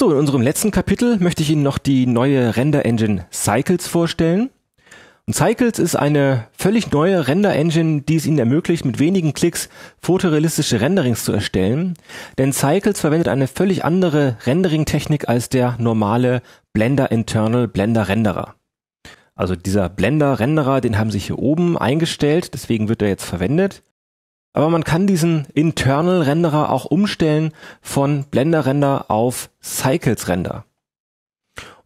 So, in unserem letzten Kapitel möchte ich Ihnen noch die neue Render-Engine Cycles vorstellen. Und Cycles ist eine völlig neue Render-Engine, die es Ihnen ermöglicht, mit wenigen Klicks fotorealistische Renderings zu erstellen. Denn Cycles verwendet eine völlig andere Rendering-Technik als der normale Blender Internal Blender Renderer. Also dieser Blender Renderer, den haben Sie hier oben eingestellt, deswegen wird er jetzt verwendet. Aber man kann diesen Internal Renderer auch umstellen von Blender Render auf Cycles Render.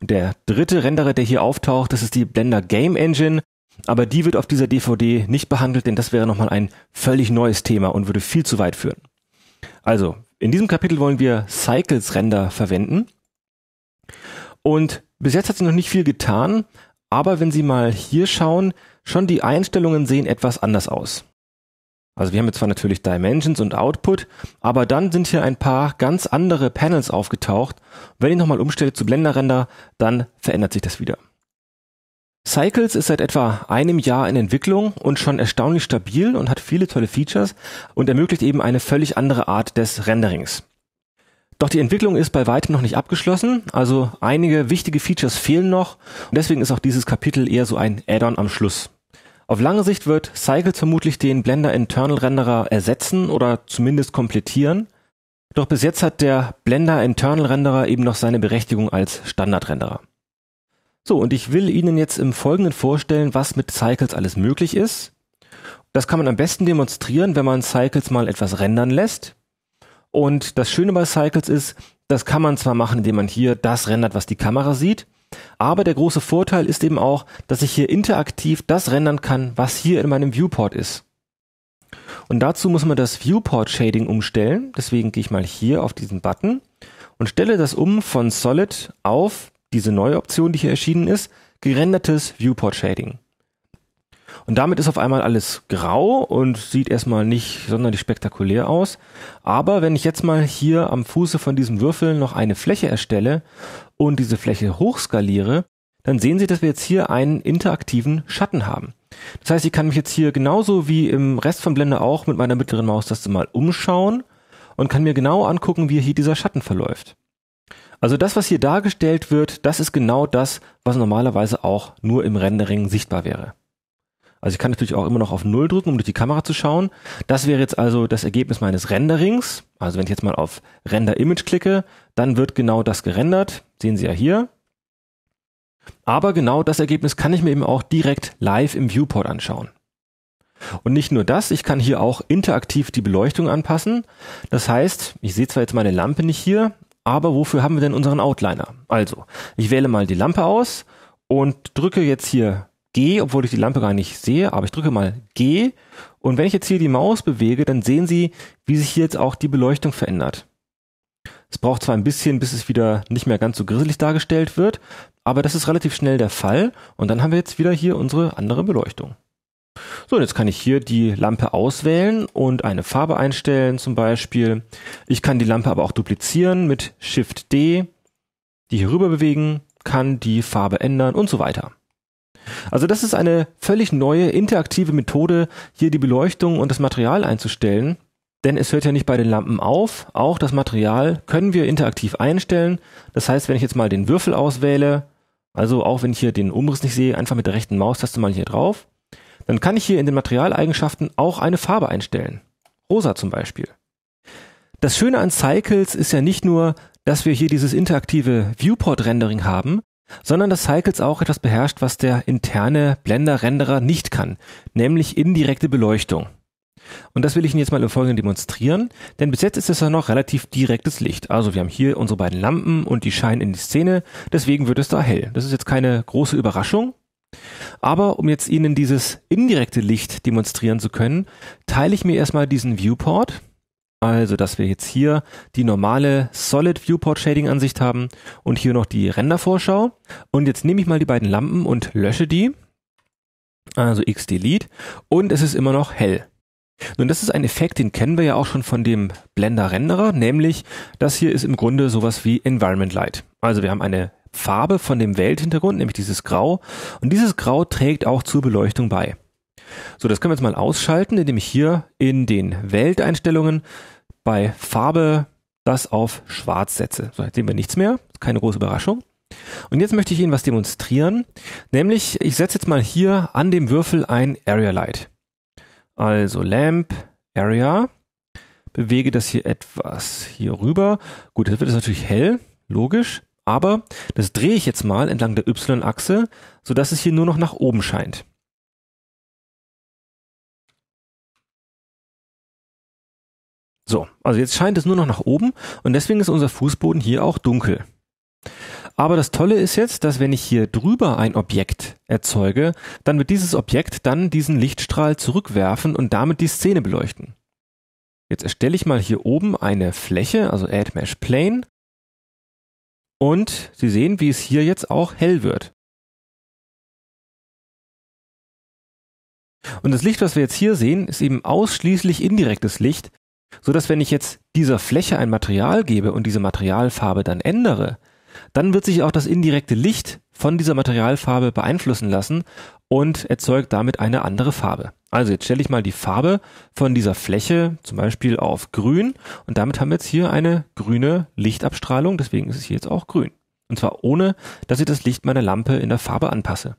Und der dritte Renderer, der hier auftaucht, das ist die Blender Game Engine. Aber die wird auf dieser DVD nicht behandelt, denn das wäre nochmal ein völlig neues Thema und würde viel zu weit führen. Also, in diesem Kapitel wollen wir Cycles Render verwenden. Und bis jetzt hat sie noch nicht viel getan, aber wenn Sie mal hier schauen, schon die Einstellungen sehen etwas anders aus. Also wir haben jetzt zwar natürlich Dimensions und Output, aber dann sind hier ein paar ganz andere Panels aufgetaucht. Wenn ich nochmal umstelle zu Blender Render, dann verändert sich das wieder. Cycles ist seit etwa einem Jahr in Entwicklung und schon erstaunlich stabil und hat viele tolle Features und ermöglicht eben eine völlig andere Art des Renderings. Doch die Entwicklung ist bei weitem noch nicht abgeschlossen, also einige wichtige Features fehlen noch und deswegen ist auch dieses Kapitel eher so ein Add-on am Schluss. Auf lange Sicht wird Cycles vermutlich den Blender Internal Renderer ersetzen oder zumindest komplettieren. Doch bis jetzt hat der Blender Internal Renderer eben noch seine Berechtigung als Standardrenderer. So, und ich will Ihnen jetzt im Folgenden vorstellen, was mit Cycles alles möglich ist. Das kann man am besten demonstrieren, wenn man Cycles mal etwas rendern lässt. Und das Schöne bei Cycles ist, das kann man zwar machen, indem man hier das rendert, was die Kamera sieht, aber der große Vorteil ist eben auch, dass ich hier interaktiv das rendern kann, was hier in meinem Viewport ist. Und dazu muss man das Viewport Shading umstellen. Deswegen gehe ich mal hier auf diesen Button und stelle das um von Solid auf diese neue Option, die hier erschienen ist, gerendertes Viewport Shading. Und damit ist auf einmal alles grau und sieht erstmal nicht sonderlich spektakulär aus. Aber wenn ich jetzt mal hier am Fuße von diesem Würfel noch eine Fläche erstelle und diese Fläche hochskaliere, dann sehen Sie, dass wir jetzt hier einen interaktiven Schatten haben. Das heißt, ich kann mich jetzt hier genauso wie im Rest von Blender auch mit meiner mittleren Maustaste mal umschauen und kann mir genau angucken, wie hier dieser Schatten verläuft. Also das, was hier dargestellt wird, das ist genau das, was normalerweise auch nur im Rendering sichtbar wäre. Also ich kann natürlich auch immer noch auf Null drücken, um durch die Kamera zu schauen. Das wäre jetzt also das Ergebnis meines Renderings. Also wenn ich jetzt mal auf Render Image klicke, dann wird genau das gerendert. Sehen Sie ja hier. Aber genau das Ergebnis kann ich mir eben auch direkt live im Viewport anschauen. Und nicht nur das, ich kann hier auch interaktiv die Beleuchtung anpassen. Das heißt, ich sehe zwar jetzt meine Lampe nicht hier, aber wofür haben wir denn unseren Outliner? Also, ich wähle mal die Lampe aus und drücke jetzt hier G, obwohl ich die Lampe gar nicht sehe, aber ich drücke mal G und wenn ich jetzt hier die Maus bewege, dann sehen Sie, wie sich hier jetzt auch die Beleuchtung verändert. Es braucht zwar ein bisschen, bis es wieder nicht mehr ganz so grisselig dargestellt wird, aber das ist relativ schnell der Fall und dann haben wir jetzt wieder hier unsere andere Beleuchtung. So, und jetzt kann ich hier die Lampe auswählen und eine Farbe einstellen zum Beispiel. Ich kann die Lampe aber auch duplizieren mit Shift D, die hier rüber bewegen, kann die Farbe ändern und so weiter. Also das ist eine völlig neue, interaktive Methode, hier die Beleuchtung und das Material einzustellen. Denn es hört ja nicht bei den Lampen auf. Auch das Material können wir interaktiv einstellen. Das heißt, wenn ich jetzt mal den Würfel auswähle, also auch wenn ich hier den Umriss nicht sehe, einfach mit der rechten Maustaste mal hier drauf, dann kann ich hier in den Materialeigenschaften auch eine Farbe einstellen. Rosa zum Beispiel. Das Schöne an Cycles ist ja nicht nur, dass wir hier dieses interaktive Viewport-Rendering haben, sondern dass Cycles auch etwas beherrscht, was der interne Blender-Renderer nicht kann, nämlich indirekte Beleuchtung. Und das will ich Ihnen jetzt mal im Folgenden demonstrieren, denn bis jetzt ist es ja noch relativ direktes Licht. Also wir haben hier unsere beiden Lampen und die scheinen in die Szene, deswegen wird es da hell. Das ist jetzt keine große Überraschung. Aber um jetzt Ihnen dieses indirekte Licht demonstrieren zu können, teile ich mir erstmal diesen Viewport also, dass wir jetzt hier die normale Solid Viewport Shading Ansicht haben und hier noch die Rendervorschau. Und jetzt nehme ich mal die beiden Lampen und lösche die. Also X Delete. Und es ist immer noch hell. Nun, das ist ein Effekt, den kennen wir ja auch schon von dem Blender Renderer, nämlich das hier ist im Grunde sowas wie Environment Light. Also wir haben eine Farbe von dem Welthintergrund, nämlich dieses Grau. Und dieses Grau trägt auch zur Beleuchtung bei. So, das können wir jetzt mal ausschalten, indem ich hier in den Welteinstellungen bei Farbe das auf schwarz setze. So, jetzt sehen wir nichts mehr. Keine große Überraschung. Und jetzt möchte ich Ihnen was demonstrieren. Nämlich, ich setze jetzt mal hier an dem Würfel ein Area Light. Also Lamp, Area. Bewege das hier etwas hier rüber. Gut, jetzt wird es natürlich hell. Logisch. Aber das drehe ich jetzt mal entlang der Y-Achse, sodass es hier nur noch nach oben scheint. So, also jetzt scheint es nur noch nach oben und deswegen ist unser Fußboden hier auch dunkel. Aber das Tolle ist jetzt, dass wenn ich hier drüber ein Objekt erzeuge, dann wird dieses Objekt dann diesen Lichtstrahl zurückwerfen und damit die Szene beleuchten. Jetzt erstelle ich mal hier oben eine Fläche, also Add Mesh Plane. Und Sie sehen, wie es hier jetzt auch hell wird. Und das Licht, was wir jetzt hier sehen, ist eben ausschließlich indirektes Licht, so dass wenn ich jetzt dieser Fläche ein Material gebe und diese Materialfarbe dann ändere, dann wird sich auch das indirekte Licht von dieser Materialfarbe beeinflussen lassen und erzeugt damit eine andere Farbe. Also jetzt stelle ich mal die Farbe von dieser Fläche zum Beispiel auf grün und damit haben wir jetzt hier eine grüne Lichtabstrahlung, deswegen ist es hier jetzt auch grün. Und zwar ohne, dass ich das Licht meiner Lampe in der Farbe anpasse.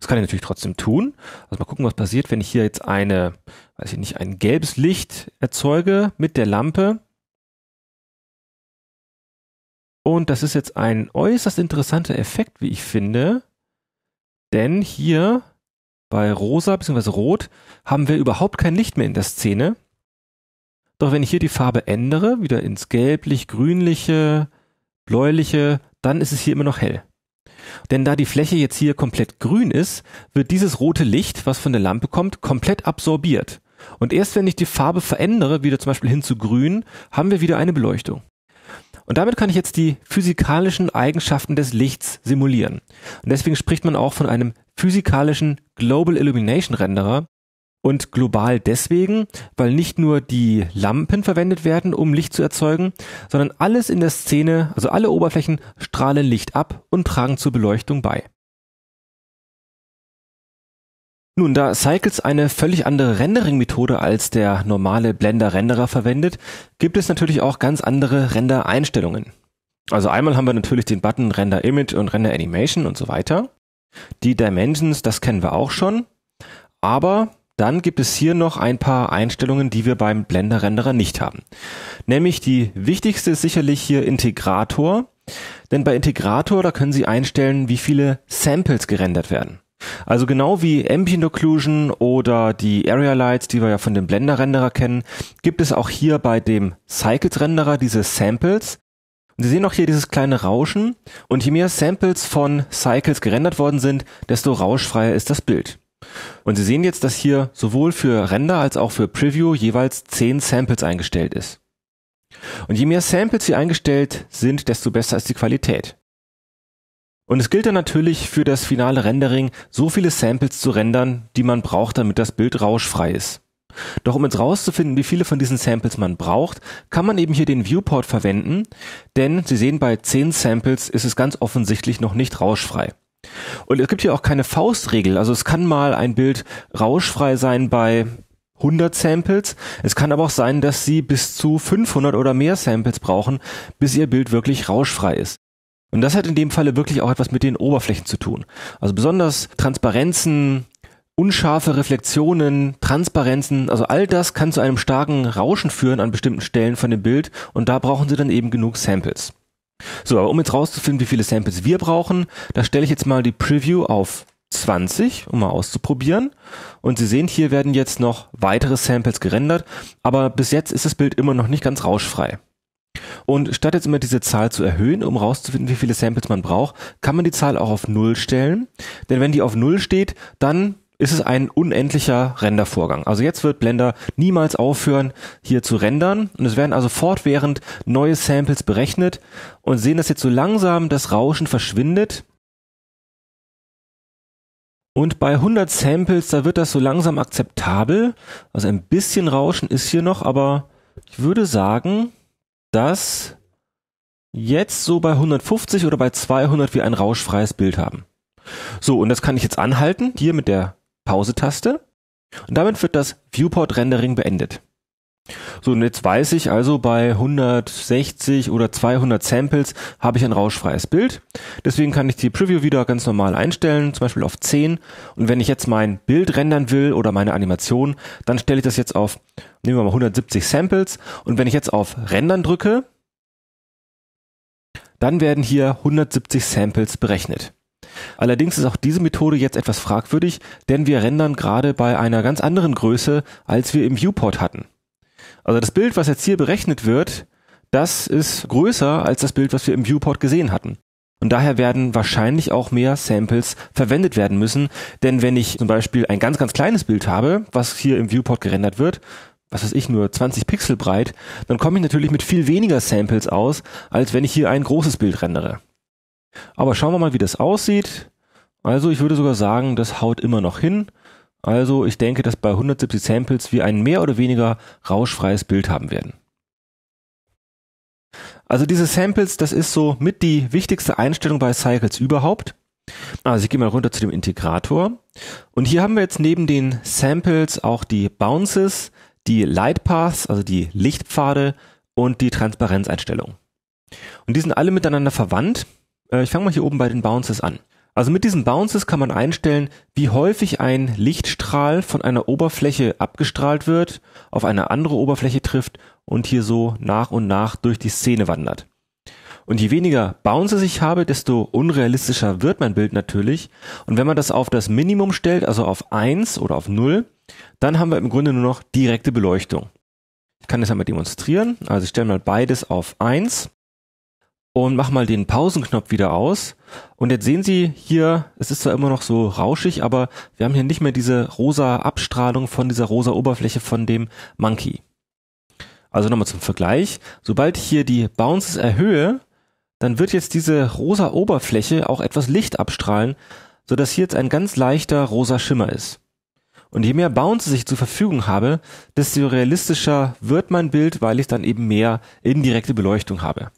Das kann ich natürlich trotzdem tun. Also mal gucken, was passiert, wenn ich hier jetzt eine weiß ich nicht, ein gelbes Licht erzeuge mit der Lampe. Und das ist jetzt ein äußerst interessanter Effekt, wie ich finde. Denn hier bei rosa bzw. rot haben wir überhaupt kein Licht mehr in der Szene. Doch wenn ich hier die Farbe ändere, wieder ins gelblich, grünliche, bläuliche, dann ist es hier immer noch hell. Denn da die Fläche jetzt hier komplett grün ist, wird dieses rote Licht, was von der Lampe kommt, komplett absorbiert. Und erst wenn ich die Farbe verändere, wieder zum Beispiel hin zu grün, haben wir wieder eine Beleuchtung. Und damit kann ich jetzt die physikalischen Eigenschaften des Lichts simulieren. Und deswegen spricht man auch von einem physikalischen Global Illumination Renderer. Und global deswegen, weil nicht nur die Lampen verwendet werden, um Licht zu erzeugen, sondern alles in der Szene, also alle Oberflächen, strahlen Licht ab und tragen zur Beleuchtung bei. Nun, da Cycles eine völlig andere Rendering-Methode als der normale Blender-Renderer verwendet, gibt es natürlich auch ganz andere Render-Einstellungen. Also einmal haben wir natürlich den Button Render Image und Render Animation und so weiter. Die Dimensions, das kennen wir auch schon. Aber dann gibt es hier noch ein paar Einstellungen, die wir beim Blender-Renderer nicht haben. Nämlich die wichtigste ist sicherlich hier Integrator. Denn bei Integrator, da können Sie einstellen, wie viele Samples gerendert werden. Also genau wie Ambient Occlusion oder die Area Lights, die wir ja von dem Blender Renderer kennen, gibt es auch hier bei dem Cycles Renderer diese Samples. Und Sie sehen auch hier dieses kleine Rauschen und je mehr Samples von Cycles gerendert worden sind, desto rauschfreier ist das Bild. Und Sie sehen jetzt, dass hier sowohl für Render als auch für Preview jeweils 10 Samples eingestellt ist. Und je mehr Samples hier eingestellt sind, desto besser ist die Qualität. Und es gilt dann natürlich für das finale Rendering, so viele Samples zu rendern, die man braucht, damit das Bild rauschfrei ist. Doch um jetzt rauszufinden, wie viele von diesen Samples man braucht, kann man eben hier den Viewport verwenden, denn Sie sehen, bei 10 Samples ist es ganz offensichtlich noch nicht rauschfrei. Und es gibt hier auch keine Faustregel, also es kann mal ein Bild rauschfrei sein bei 100 Samples, es kann aber auch sein, dass Sie bis zu 500 oder mehr Samples brauchen, bis Ihr Bild wirklich rauschfrei ist. Und das hat in dem Falle wirklich auch etwas mit den Oberflächen zu tun. Also besonders Transparenzen, unscharfe Reflexionen, Transparenzen, also all das kann zu einem starken Rauschen führen an bestimmten Stellen von dem Bild und da brauchen sie dann eben genug Samples. So, aber um jetzt rauszufinden, wie viele Samples wir brauchen, da stelle ich jetzt mal die Preview auf 20, um mal auszuprobieren. Und Sie sehen, hier werden jetzt noch weitere Samples gerendert, aber bis jetzt ist das Bild immer noch nicht ganz rauschfrei. Und statt jetzt immer diese Zahl zu erhöhen, um rauszufinden, wie viele Samples man braucht, kann man die Zahl auch auf Null stellen. Denn wenn die auf Null steht, dann ist es ein unendlicher Rendervorgang. Also jetzt wird Blender niemals aufhören, hier zu rendern. Und es werden also fortwährend neue Samples berechnet und sehen, dass jetzt so langsam das Rauschen verschwindet. Und bei 100 Samples, da wird das so langsam akzeptabel. Also ein bisschen Rauschen ist hier noch, aber ich würde sagen, dass jetzt so bei 150 oder bei 200 wir ein rauschfreies Bild haben. So, und das kann ich jetzt anhalten, hier mit der Pause-Taste. Und damit wird das Viewport-Rendering beendet. So, und jetzt weiß ich also, bei 160 oder 200 Samples habe ich ein rauschfreies Bild. Deswegen kann ich die Preview wieder ganz normal einstellen, zum Beispiel auf 10. Und wenn ich jetzt mein Bild rendern will oder meine Animation, dann stelle ich das jetzt auf, nehmen wir mal 170 Samples. Und wenn ich jetzt auf Rendern drücke, dann werden hier 170 Samples berechnet. Allerdings ist auch diese Methode jetzt etwas fragwürdig, denn wir rendern gerade bei einer ganz anderen Größe, als wir im Viewport hatten. Also das Bild, was jetzt hier berechnet wird, das ist größer als das Bild, was wir im Viewport gesehen hatten. Und daher werden wahrscheinlich auch mehr Samples verwendet werden müssen. Denn wenn ich zum Beispiel ein ganz, ganz kleines Bild habe, was hier im Viewport gerendert wird, was weiß ich, nur 20 Pixel breit, dann komme ich natürlich mit viel weniger Samples aus, als wenn ich hier ein großes Bild rendere. Aber schauen wir mal, wie das aussieht. Also ich würde sogar sagen, das haut immer noch hin. Also ich denke, dass bei 170 Samples wir ein mehr oder weniger rauschfreies Bild haben werden. Also diese Samples, das ist so mit die wichtigste Einstellung bei Cycles überhaupt. Also ich gehe mal runter zu dem Integrator. Und hier haben wir jetzt neben den Samples auch die Bounces, die Light Paths, also die Lichtpfade und die Transparenzeinstellung. Und die sind alle miteinander verwandt. Äh, ich fange mal hier oben bei den Bounces an. Also mit diesen Bounces kann man einstellen, wie häufig ein Lichtstrahl von einer Oberfläche abgestrahlt wird, auf eine andere Oberfläche trifft und hier so nach und nach durch die Szene wandert. Und je weniger Bounces ich habe, desto unrealistischer wird mein Bild natürlich. Und wenn man das auf das Minimum stellt, also auf eins oder auf null, dann haben wir im Grunde nur noch direkte Beleuchtung. Ich kann das einmal demonstrieren. Also ich stelle mal beides auf eins und mach mal den Pausenknopf wieder aus. Und jetzt sehen Sie hier, es ist zwar immer noch so rauschig, aber wir haben hier nicht mehr diese rosa Abstrahlung von dieser rosa Oberfläche von dem Monkey. Also nochmal zum Vergleich. Sobald ich hier die Bounces erhöhe, dann wird jetzt diese rosa Oberfläche auch etwas Licht abstrahlen, sodass hier jetzt ein ganz leichter rosa Schimmer ist. Und je mehr Bounces ich zur Verfügung habe, desto realistischer wird mein Bild, weil ich dann eben mehr indirekte Beleuchtung habe.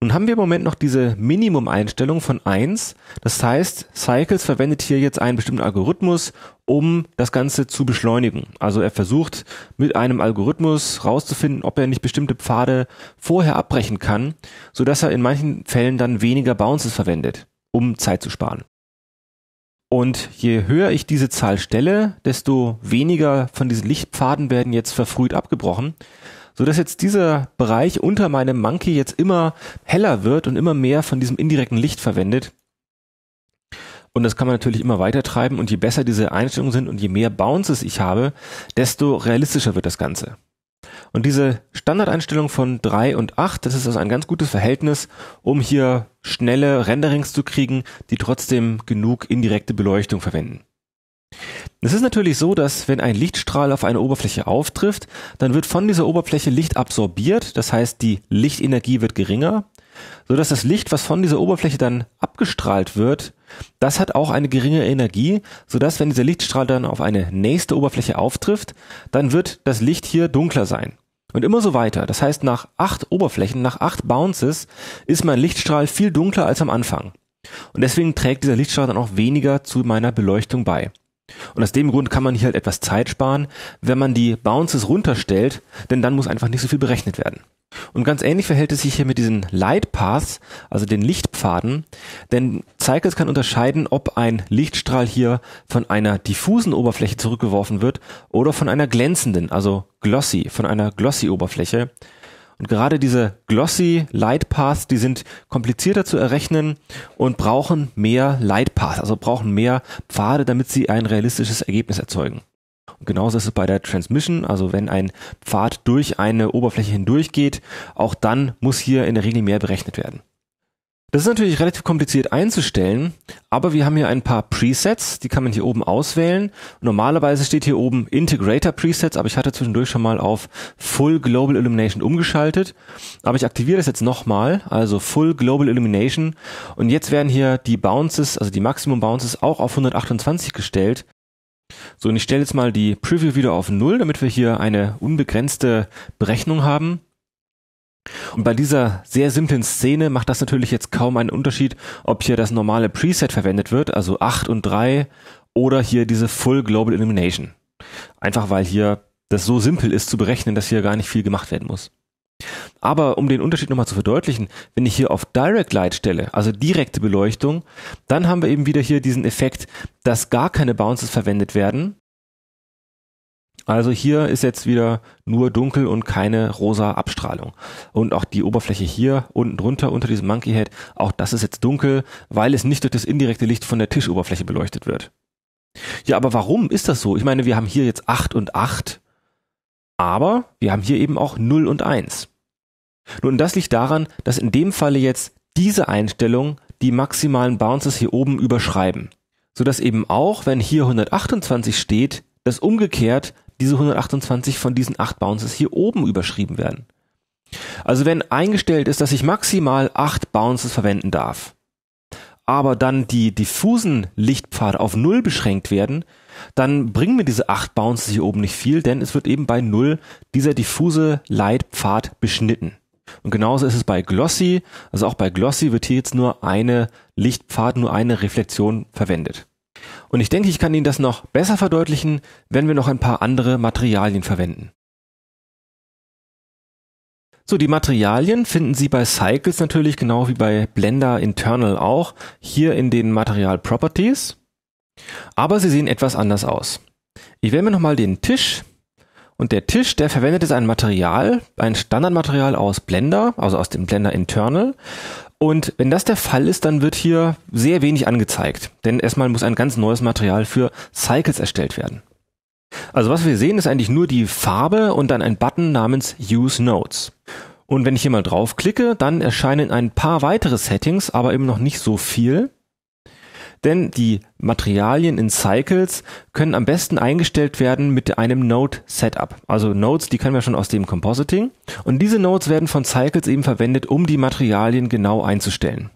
Nun haben wir im Moment noch diese Minimum-Einstellung von 1. Das heißt, Cycles verwendet hier jetzt einen bestimmten Algorithmus, um das Ganze zu beschleunigen. Also er versucht mit einem Algorithmus rauszufinden, ob er nicht bestimmte Pfade vorher abbrechen kann, sodass er in manchen Fällen dann weniger Bounces verwendet, um Zeit zu sparen. Und je höher ich diese Zahl stelle, desto weniger von diesen Lichtpfaden werden jetzt verfrüht abgebrochen so dass jetzt dieser Bereich unter meinem Monkey jetzt immer heller wird und immer mehr von diesem indirekten Licht verwendet. Und das kann man natürlich immer weiter treiben und je besser diese Einstellungen sind und je mehr Bounces ich habe, desto realistischer wird das Ganze. Und diese Standardeinstellung von 3 und 8, das ist also ein ganz gutes Verhältnis, um hier schnelle Renderings zu kriegen, die trotzdem genug indirekte Beleuchtung verwenden. Es ist natürlich so, dass wenn ein Lichtstrahl auf eine Oberfläche auftrifft, dann wird von dieser Oberfläche Licht absorbiert, das heißt die Lichtenergie wird geringer, sodass das Licht, was von dieser Oberfläche dann abgestrahlt wird, das hat auch eine geringe Energie, sodass wenn dieser Lichtstrahl dann auf eine nächste Oberfläche auftrifft, dann wird das Licht hier dunkler sein. Und immer so weiter. Das heißt, nach acht Oberflächen, nach acht Bounces ist mein Lichtstrahl viel dunkler als am Anfang. Und deswegen trägt dieser Lichtstrahl dann auch weniger zu meiner Beleuchtung bei. Und aus dem Grund kann man hier halt etwas Zeit sparen, wenn man die Bounces runterstellt, denn dann muss einfach nicht so viel berechnet werden. Und ganz ähnlich verhält es sich hier mit diesen Light Paths, also den Lichtpfaden, denn Cycles kann unterscheiden, ob ein Lichtstrahl hier von einer diffusen Oberfläche zurückgeworfen wird oder von einer glänzenden, also glossy, von einer glossy Oberfläche. Und gerade diese glossy Light Paths, die sind komplizierter zu errechnen und brauchen mehr Light Paths, also brauchen mehr Pfade, damit sie ein realistisches Ergebnis erzeugen. Und genauso ist es bei der Transmission, also wenn ein Pfad durch eine Oberfläche hindurchgeht, auch dann muss hier in der Regel mehr berechnet werden. Das ist natürlich relativ kompliziert einzustellen, aber wir haben hier ein paar Presets, die kann man hier oben auswählen. Normalerweise steht hier oben Integrator Presets, aber ich hatte zwischendurch schon mal auf Full Global Illumination umgeschaltet. Aber ich aktiviere das jetzt nochmal, also Full Global Illumination. Und jetzt werden hier die Bounces, also die Maximum Bounces auch auf 128 gestellt. So, und ich stelle jetzt mal die Preview wieder auf null, damit wir hier eine unbegrenzte Berechnung haben. Und bei dieser sehr simplen Szene macht das natürlich jetzt kaum einen Unterschied, ob hier das normale Preset verwendet wird, also 8 und 3, oder hier diese Full Global Illumination. Einfach weil hier das so simpel ist zu berechnen, dass hier gar nicht viel gemacht werden muss. Aber um den Unterschied nochmal zu verdeutlichen, wenn ich hier auf Direct Light stelle, also direkte Beleuchtung, dann haben wir eben wieder hier diesen Effekt, dass gar keine Bounces verwendet werden, also hier ist jetzt wieder nur dunkel und keine rosa Abstrahlung. Und auch die Oberfläche hier unten drunter unter diesem Monkey Head, auch das ist jetzt dunkel, weil es nicht durch das indirekte Licht von der Tischoberfläche beleuchtet wird. Ja, aber warum ist das so? Ich meine, wir haben hier jetzt 8 und 8, aber wir haben hier eben auch 0 und 1. Nun, das liegt daran, dass in dem Falle jetzt diese Einstellung die maximalen Bounces hier oben überschreiben, sodass eben auch, wenn hier 128 steht, das umgekehrt diese 128 von diesen 8 Bounces hier oben überschrieben werden. Also wenn eingestellt ist, dass ich maximal 8 Bounces verwenden darf, aber dann die diffusen Lichtpfade auf 0 beschränkt werden, dann bringen mir diese 8 Bounces hier oben nicht viel, denn es wird eben bei 0 dieser diffuse Leitpfad beschnitten. Und genauso ist es bei Glossy. Also auch bei Glossy wird hier jetzt nur eine Lichtpfad, nur eine Reflexion verwendet. Und ich denke, ich kann Ihnen das noch besser verdeutlichen, wenn wir noch ein paar andere Materialien verwenden. So, die Materialien finden Sie bei Cycles natürlich genau wie bei Blender Internal auch hier in den Material Properties. Aber sie sehen etwas anders aus. Ich wähle mir nochmal den Tisch und der Tisch, der verwendet jetzt ein Material, ein Standardmaterial aus Blender, also aus dem Blender Internal und wenn das der Fall ist, dann wird hier sehr wenig angezeigt. Denn erstmal muss ein ganz neues Material für Cycles erstellt werden. Also was wir sehen, ist eigentlich nur die Farbe und dann ein Button namens Use Notes. Und wenn ich hier mal draufklicke, dann erscheinen ein paar weitere Settings, aber eben noch nicht so viel denn die Materialien in Cycles können am besten eingestellt werden mit einem Node Setup. Also Nodes, die kennen wir schon aus dem Compositing. Und diese Nodes werden von Cycles eben verwendet, um die Materialien genau einzustellen.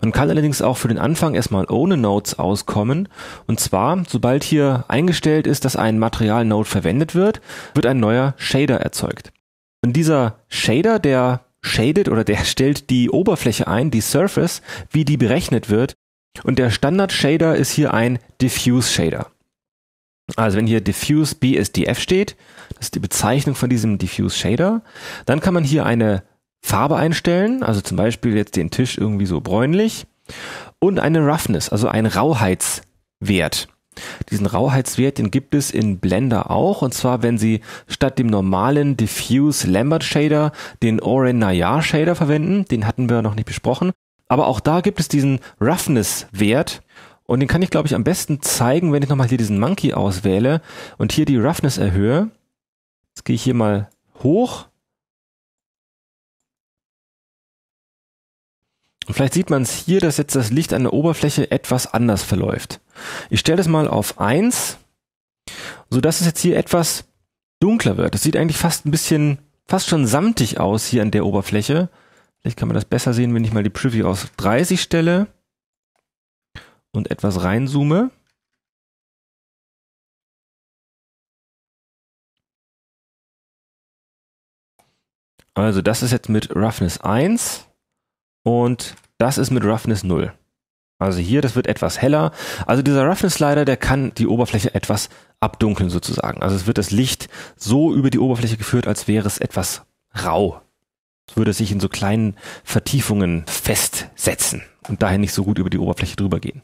Man kann allerdings auch für den Anfang erstmal ohne Nodes auskommen. Und zwar, sobald hier eingestellt ist, dass ein Material-Node verwendet wird, wird ein neuer Shader erzeugt. Und dieser Shader, der shaded oder der stellt die Oberfläche ein, die Surface, wie die berechnet wird, und der Standard-Shader ist hier ein Diffuse-Shader. Also wenn hier Diffuse BSDF steht, das ist die Bezeichnung von diesem Diffuse Shader, dann kann man hier eine Farbe einstellen, also zum Beispiel jetzt den Tisch irgendwie so bräunlich und eine Roughness, also einen Rauheitswert. Diesen Rauheitswert, den gibt es in Blender auch, und zwar wenn Sie statt dem normalen Diffuse Lambert Shader den Oren Nayar Shader verwenden, den hatten wir noch nicht besprochen, aber auch da gibt es diesen Roughness-Wert. Und den kann ich, glaube ich, am besten zeigen, wenn ich nochmal hier diesen Monkey auswähle und hier die Roughness erhöhe. Jetzt gehe ich hier mal hoch. Und vielleicht sieht man es hier, dass jetzt das Licht an der Oberfläche etwas anders verläuft. Ich stelle das mal auf 1, sodass es jetzt hier etwas dunkler wird. Es sieht eigentlich fast ein bisschen, fast schon samtig aus hier an der Oberfläche. Vielleicht kann man das besser sehen, wenn ich mal die Preview aus 30 stelle und etwas reinzoome. Also das ist jetzt mit Roughness 1 und das ist mit Roughness 0. Also hier, das wird etwas heller. Also dieser Roughness Slider, der kann die Oberfläche etwas abdunkeln sozusagen. Also es wird das Licht so über die Oberfläche geführt, als wäre es etwas rau würde sich in so kleinen Vertiefungen festsetzen und daher nicht so gut über die Oberfläche drüber gehen.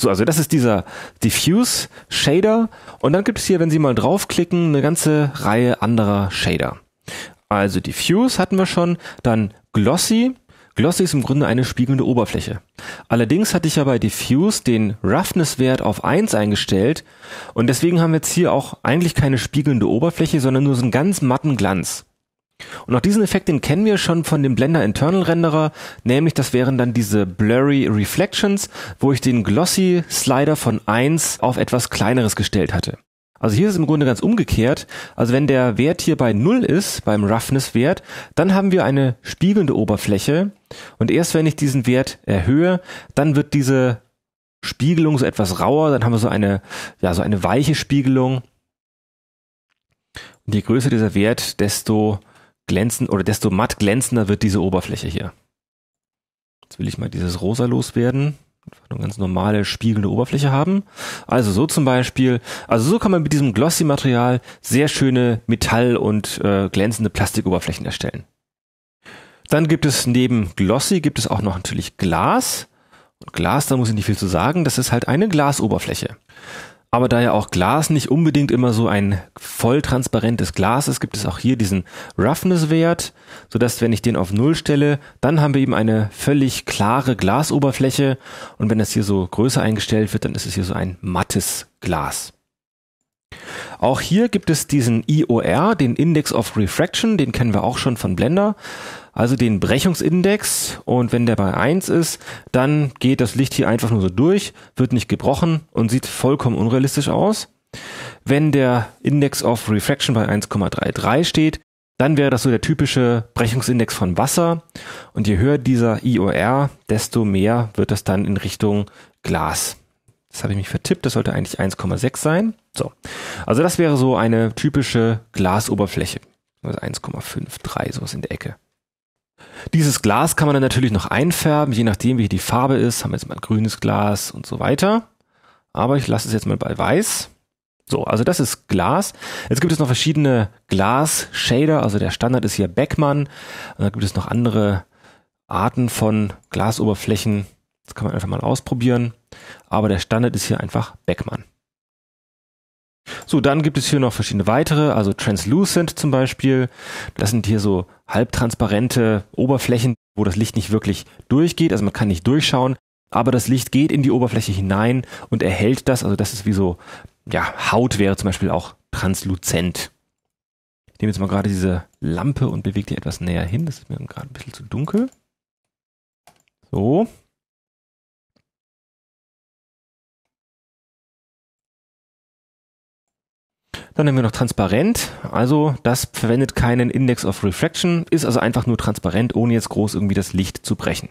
So, also das ist dieser Diffuse Shader und dann gibt es hier, wenn Sie mal draufklicken, eine ganze Reihe anderer Shader. Also Diffuse hatten wir schon, dann Glossy. Glossy ist im Grunde eine spiegelnde Oberfläche. Allerdings hatte ich ja bei Diffuse den Roughness-Wert auf 1 eingestellt und deswegen haben wir jetzt hier auch eigentlich keine spiegelnde Oberfläche, sondern nur so einen ganz matten Glanz. Und auch diesen Effekt, den kennen wir schon von dem Blender Internal Renderer, nämlich das wären dann diese Blurry Reflections, wo ich den Glossy Slider von 1 auf etwas kleineres gestellt hatte. Also hier ist es im Grunde ganz umgekehrt. Also wenn der Wert hier bei 0 ist, beim Roughness-Wert, dann haben wir eine spiegelnde Oberfläche. Und erst wenn ich diesen Wert erhöhe, dann wird diese Spiegelung so etwas rauer, dann haben wir so eine, ja, so eine weiche Spiegelung. Und je größer dieser Wert, desto glänzend oder desto matt glänzender wird diese Oberfläche hier. Jetzt will ich mal dieses Rosa loswerden. Einfach eine ganz normale, spiegelnde Oberfläche haben. Also so zum Beispiel, also so kann man mit diesem Glossy-Material sehr schöne Metall- und äh, glänzende Plastikoberflächen erstellen. Dann gibt es neben Glossy gibt es auch noch natürlich Glas. Und Glas, da muss ich nicht viel zu sagen, das ist halt eine Glasoberfläche. Aber da ja auch Glas nicht unbedingt immer so ein voll transparentes Glas ist, gibt es auch hier diesen Roughness-Wert, sodass wenn ich den auf Null stelle, dann haben wir eben eine völlig klare Glasoberfläche und wenn das hier so größer eingestellt wird, dann ist es hier so ein mattes Glas. Auch hier gibt es diesen IOR, den Index of Refraction, den kennen wir auch schon von Blender also den Brechungsindex und wenn der bei eins ist, dann geht das Licht hier einfach nur so durch, wird nicht gebrochen und sieht vollkommen unrealistisch aus. Wenn der Index of Refraction bei 1,33 steht, dann wäre das so der typische Brechungsindex von Wasser. Und je höher dieser IOR, desto mehr wird das dann in Richtung Glas. Das habe ich mich vertippt, das sollte eigentlich 1,6 sein. So. Also das wäre so eine typische Glasoberfläche. Also 1,53, sowas in der Ecke. Dieses Glas kann man dann natürlich noch einfärben, je nachdem, wie die Farbe ist. Haben wir jetzt mal ein grünes Glas und so weiter. Aber ich lasse es jetzt mal bei weiß. So, also das ist Glas. Jetzt gibt es noch verschiedene Glas-Shader. Also der Standard ist hier Beckmann. Und dann gibt es noch andere Arten von Glasoberflächen. Das kann man einfach mal ausprobieren. Aber der Standard ist hier einfach Beckmann. So, dann gibt es hier noch verschiedene weitere, also Translucent zum Beispiel. Das sind hier so halbtransparente Oberflächen, wo das Licht nicht wirklich durchgeht, also man kann nicht durchschauen, aber das Licht geht in die Oberfläche hinein und erhält das. Also das ist wie so, ja, Haut wäre zum Beispiel auch transluzent. Ich nehme jetzt mal gerade diese Lampe und bewege die etwas näher hin. Das ist mir gerade ein bisschen zu dunkel. So, Dann nehmen wir noch transparent. Also das verwendet keinen Index of Refraction, ist also einfach nur transparent, ohne jetzt groß irgendwie das Licht zu brechen.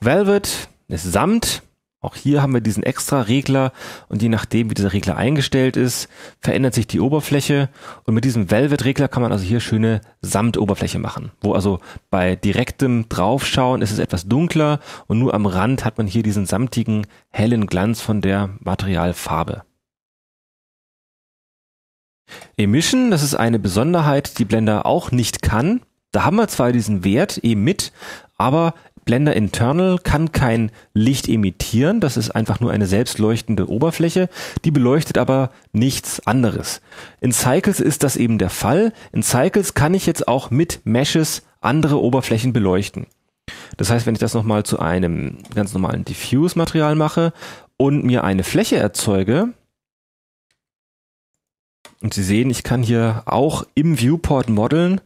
Velvet ist Samt. Auch hier haben wir diesen extra Regler und je nachdem, wie dieser Regler eingestellt ist, verändert sich die Oberfläche. Und mit diesem Velvet-Regler kann man also hier schöne Samtoberfläche machen, wo also bei direktem Draufschauen ist es etwas dunkler und nur am Rand hat man hier diesen samtigen, hellen Glanz von der Materialfarbe. Emission, das ist eine Besonderheit, die Blender auch nicht kann. Da haben wir zwar diesen Wert E mit, aber Blender Internal kann kein Licht emittieren. Das ist einfach nur eine selbstleuchtende Oberfläche. Die beleuchtet aber nichts anderes. In Cycles ist das eben der Fall. In Cycles kann ich jetzt auch mit Meshes andere Oberflächen beleuchten. Das heißt, wenn ich das nochmal zu einem ganz normalen Diffuse-Material mache und mir eine Fläche erzeuge, und Sie sehen, ich kann hier auch im Viewport modeln.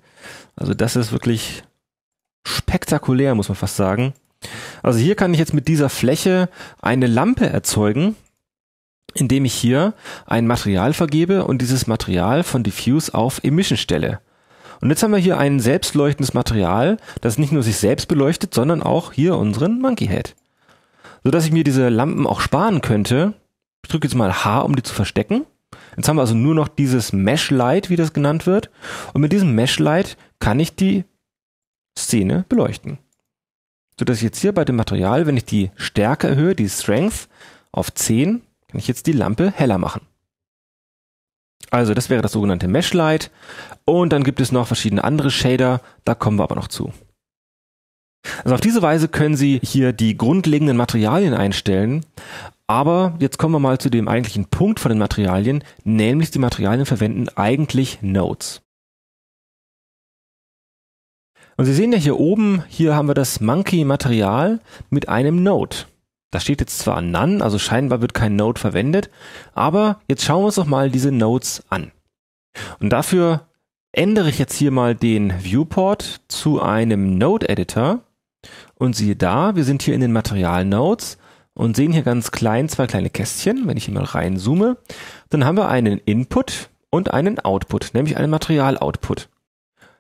Also das ist wirklich spektakulär, muss man fast sagen. Also hier kann ich jetzt mit dieser Fläche eine Lampe erzeugen, indem ich hier ein Material vergebe und dieses Material von Diffuse auf Emission stelle. Und jetzt haben wir hier ein selbstleuchtendes Material, das nicht nur sich selbst beleuchtet, sondern auch hier unseren Monkey Head. Sodass ich mir diese Lampen auch sparen könnte. Ich drücke jetzt mal H, um die zu verstecken. Jetzt haben wir also nur noch dieses Mesh-Light, wie das genannt wird. Und mit diesem Mesh-Light kann ich die Szene beleuchten. Sodass ich jetzt hier bei dem Material, wenn ich die Stärke erhöhe, die Strength, auf 10, kann ich jetzt die Lampe heller machen. Also das wäre das sogenannte Meshlight. Und dann gibt es noch verschiedene andere Shader, da kommen wir aber noch zu. Also auf diese Weise können Sie hier die grundlegenden Materialien einstellen, aber jetzt kommen wir mal zu dem eigentlichen Punkt von den Materialien, nämlich die Materialien verwenden eigentlich Nodes. Und Sie sehen ja hier oben, hier haben wir das Monkey-Material mit einem Node. Da steht jetzt zwar None, also scheinbar wird kein Node verwendet, aber jetzt schauen wir uns doch mal diese Nodes an. Und dafür ändere ich jetzt hier mal den Viewport zu einem Node-Editor. Und siehe da, wir sind hier in den Material-Nodes und sehen hier ganz klein zwei kleine Kästchen. Wenn ich hier mal reinzoome, dann haben wir einen Input und einen Output, nämlich einen Material-Output.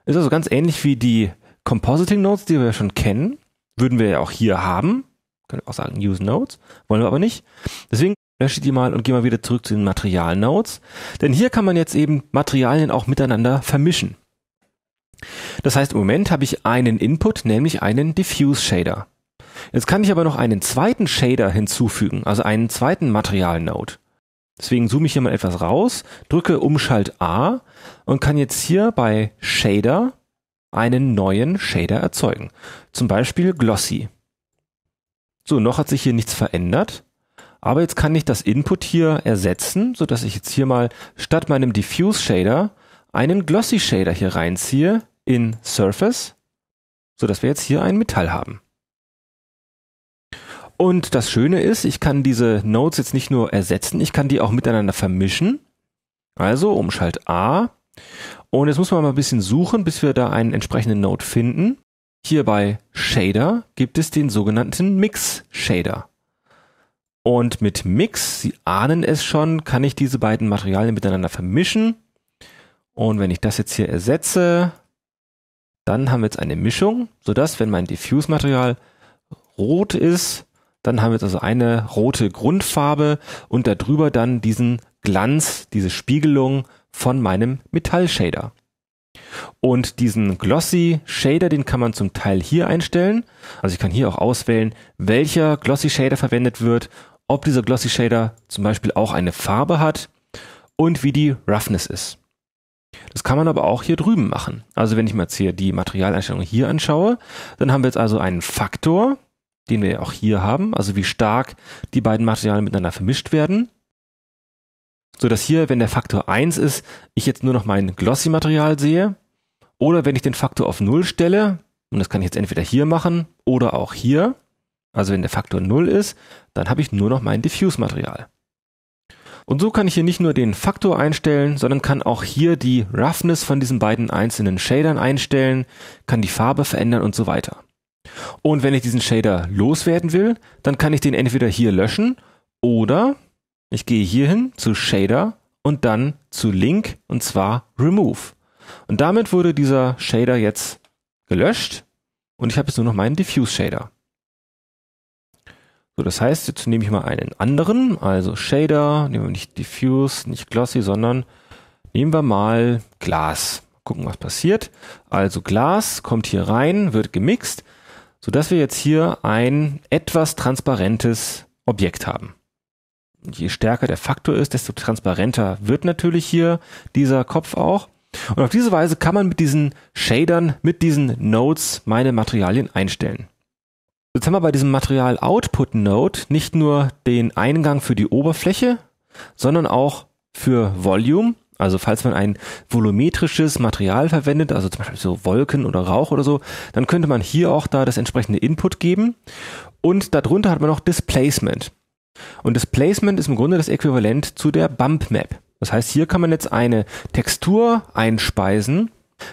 Ist also ganz ähnlich wie die Compositing Nodes, die wir schon kennen. Würden wir ja auch hier haben. Können wir auch sagen Use Nodes. Wollen wir aber nicht. Deswegen lösche ich die mal und gehe mal wieder zurück zu den Material-Nodes. Denn hier kann man jetzt eben Materialien auch miteinander vermischen. Das heißt, im Moment habe ich einen Input, nämlich einen Diffuse Shader. Jetzt kann ich aber noch einen zweiten Shader hinzufügen, also einen zweiten Materialnode. Deswegen zoome ich hier mal etwas raus, drücke Umschalt A und kann jetzt hier bei Shader einen neuen Shader erzeugen. Zum Beispiel Glossy. So, noch hat sich hier nichts verändert. Aber jetzt kann ich das Input hier ersetzen, so dass ich jetzt hier mal statt meinem Diffuse Shader einen Glossy Shader hier reinziehe in Surface, so dass wir jetzt hier ein Metall haben. Und das Schöne ist, ich kann diese Nodes jetzt nicht nur ersetzen, ich kann die auch miteinander vermischen. Also Umschalt A. Und jetzt muss man mal ein bisschen suchen, bis wir da einen entsprechenden Node finden. Hier bei Shader gibt es den sogenannten Mix Shader. Und mit Mix, Sie ahnen es schon, kann ich diese beiden Materialien miteinander vermischen. Und wenn ich das jetzt hier ersetze, dann haben wir jetzt eine Mischung, sodass, wenn mein Diffuse-Material rot ist, dann haben wir jetzt also eine rote Grundfarbe und darüber dann diesen Glanz, diese Spiegelung von meinem Metallshader. Und diesen Glossy Shader, den kann man zum Teil hier einstellen. Also ich kann hier auch auswählen, welcher Glossy Shader verwendet wird, ob dieser Glossy Shader zum Beispiel auch eine Farbe hat und wie die Roughness ist. Das kann man aber auch hier drüben machen. Also wenn ich mir jetzt hier die Materialeinstellung hier anschaue, dann haben wir jetzt also einen Faktor den wir auch hier haben, also wie stark die beiden Materialien miteinander vermischt werden. So dass hier, wenn der Faktor 1 ist, ich jetzt nur noch mein Glossy-Material sehe. Oder wenn ich den Faktor auf 0 stelle, und das kann ich jetzt entweder hier machen oder auch hier, also wenn der Faktor 0 ist, dann habe ich nur noch mein Diffuse-Material. Und so kann ich hier nicht nur den Faktor einstellen, sondern kann auch hier die Roughness von diesen beiden einzelnen Shadern einstellen, kann die Farbe verändern und so weiter. Und wenn ich diesen Shader loswerden will, dann kann ich den entweder hier löschen oder ich gehe hier hin zu Shader und dann zu Link und zwar Remove. Und damit wurde dieser Shader jetzt gelöscht und ich habe jetzt nur noch meinen Diffuse Shader. So, das heißt, jetzt nehme ich mal einen anderen, also Shader, nehmen wir nicht Diffuse, nicht Glossy, sondern nehmen wir mal Glas. Gucken, was passiert. Also Glas kommt hier rein, wird gemixt sodass wir jetzt hier ein etwas transparentes Objekt haben. Je stärker der Faktor ist, desto transparenter wird natürlich hier dieser Kopf auch. Und auf diese Weise kann man mit diesen Shadern, mit diesen Nodes meine Materialien einstellen. Jetzt haben wir bei diesem Material Output Node nicht nur den Eingang für die Oberfläche, sondern auch für Volume also falls man ein volumetrisches Material verwendet, also zum Beispiel so Wolken oder Rauch oder so, dann könnte man hier auch da das entsprechende Input geben. Und darunter hat man noch Displacement. Und Displacement ist im Grunde das Äquivalent zu der Bump Map. Das heißt, hier kann man jetzt eine Textur einspeisen,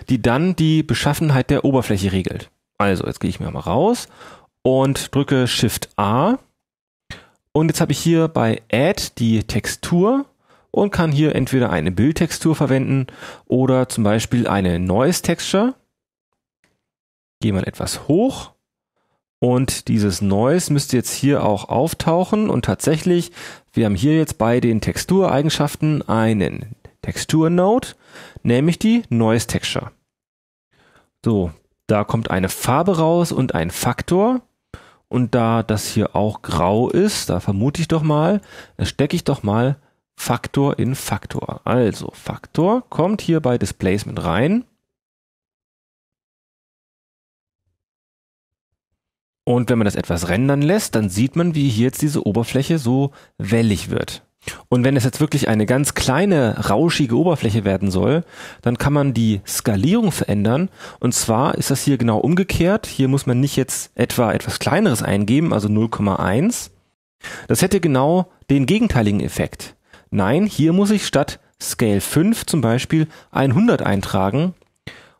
die dann die Beschaffenheit der Oberfläche regelt. Also, jetzt gehe ich mir mal raus und drücke Shift A. Und jetzt habe ich hier bei Add die Textur und kann hier entweder eine Bildtextur verwenden oder zum Beispiel eine Noise Texture. Gehen wir etwas hoch und dieses Noise müsste jetzt hier auch auftauchen und tatsächlich, wir haben hier jetzt bei den Textureigenschaften einen Textur-Node, nämlich die Noise Texture. So, da kommt eine Farbe raus und ein Faktor. Und da das hier auch grau ist, da vermute ich doch mal, stecke ich doch mal Faktor in Faktor. Also Faktor kommt hier bei Displacement rein. Und wenn man das etwas rendern lässt, dann sieht man, wie hier jetzt diese Oberfläche so wellig wird. Und wenn es jetzt wirklich eine ganz kleine, rauschige Oberfläche werden soll, dann kann man die Skalierung verändern. Und zwar ist das hier genau umgekehrt. Hier muss man nicht jetzt etwa etwas Kleineres eingeben, also 0,1. Das hätte genau den gegenteiligen Effekt. Nein, hier muss ich statt Scale 5 zum Beispiel 100 eintragen.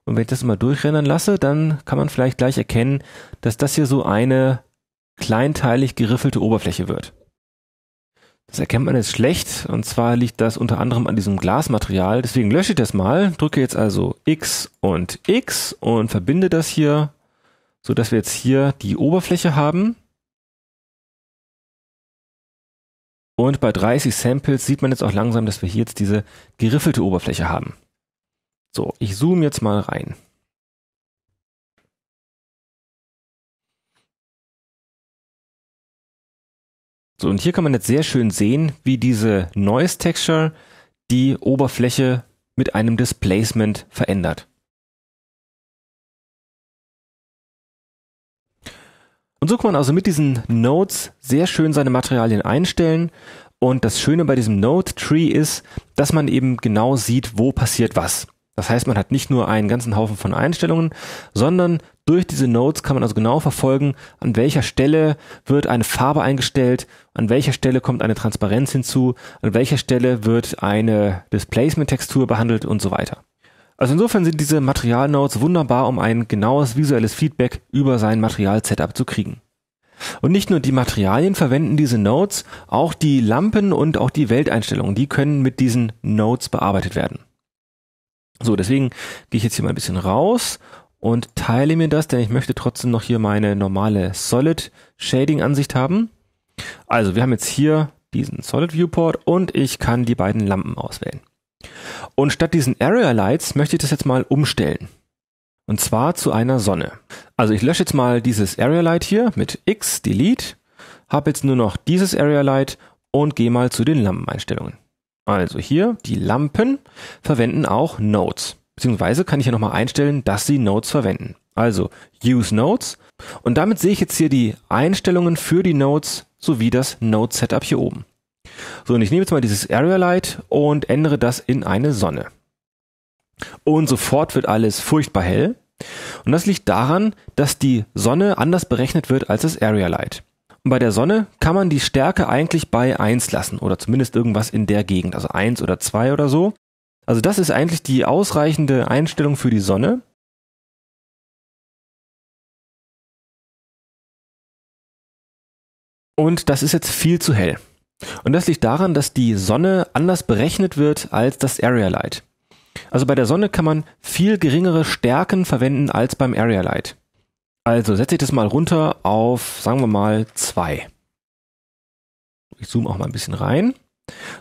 Und wenn ich das mal durchrennen lasse, dann kann man vielleicht gleich erkennen, dass das hier so eine kleinteilig geriffelte Oberfläche wird. Das erkennt man jetzt schlecht und zwar liegt das unter anderem an diesem Glasmaterial. Deswegen lösche ich das mal, drücke jetzt also X und X und verbinde das hier, so dass wir jetzt hier die Oberfläche haben. Und bei 30 Samples sieht man jetzt auch langsam, dass wir hier jetzt diese geriffelte Oberfläche haben. So, ich zoome jetzt mal rein. So, und hier kann man jetzt sehr schön sehen, wie diese Noise Texture die Oberfläche mit einem Displacement verändert. Und so kann man also mit diesen Nodes sehr schön seine Materialien einstellen. Und das Schöne bei diesem Node Tree ist, dass man eben genau sieht, wo passiert was. Das heißt, man hat nicht nur einen ganzen Haufen von Einstellungen, sondern durch diese Nodes kann man also genau verfolgen, an welcher Stelle wird eine Farbe eingestellt, an welcher Stelle kommt eine Transparenz hinzu, an welcher Stelle wird eine Displacement-Textur behandelt und so weiter. Also insofern sind diese Materialnotes wunderbar, um ein genaues visuelles Feedback über sein Material-Setup zu kriegen. Und nicht nur die Materialien verwenden diese Nodes, auch die Lampen und auch die Welteinstellungen, die können mit diesen Nodes bearbeitet werden. So, deswegen gehe ich jetzt hier mal ein bisschen raus und teile mir das, denn ich möchte trotzdem noch hier meine normale Solid Shading Ansicht haben. Also, wir haben jetzt hier diesen Solid Viewport und ich kann die beiden Lampen auswählen. Und statt diesen Area Lights möchte ich das jetzt mal umstellen. Und zwar zu einer Sonne. Also ich lösche jetzt mal dieses Area Light hier mit X, Delete, habe jetzt nur noch dieses Area Light und gehe mal zu den Lampeneinstellungen. Also hier, die Lampen verwenden auch Nodes. Beziehungsweise kann ich hier nochmal einstellen, dass sie Nodes verwenden. Also Use Nodes. Und damit sehe ich jetzt hier die Einstellungen für die Nodes sowie das Node Setup hier oben. So, und ich nehme jetzt mal dieses Area Light und ändere das in eine Sonne. Und sofort wird alles furchtbar hell. Und das liegt daran, dass die Sonne anders berechnet wird als das Area Light. Und bei der Sonne kann man die Stärke eigentlich bei 1 lassen oder zumindest irgendwas in der Gegend, also 1 oder 2 oder so. Also das ist eigentlich die ausreichende Einstellung für die Sonne. Und das ist jetzt viel zu hell. Und das liegt daran, dass die Sonne anders berechnet wird als das Area Light. Also bei der Sonne kann man viel geringere Stärken verwenden als beim Area Light. Also setze ich das mal runter auf, sagen wir mal, zwei. Ich zoome auch mal ein bisschen rein.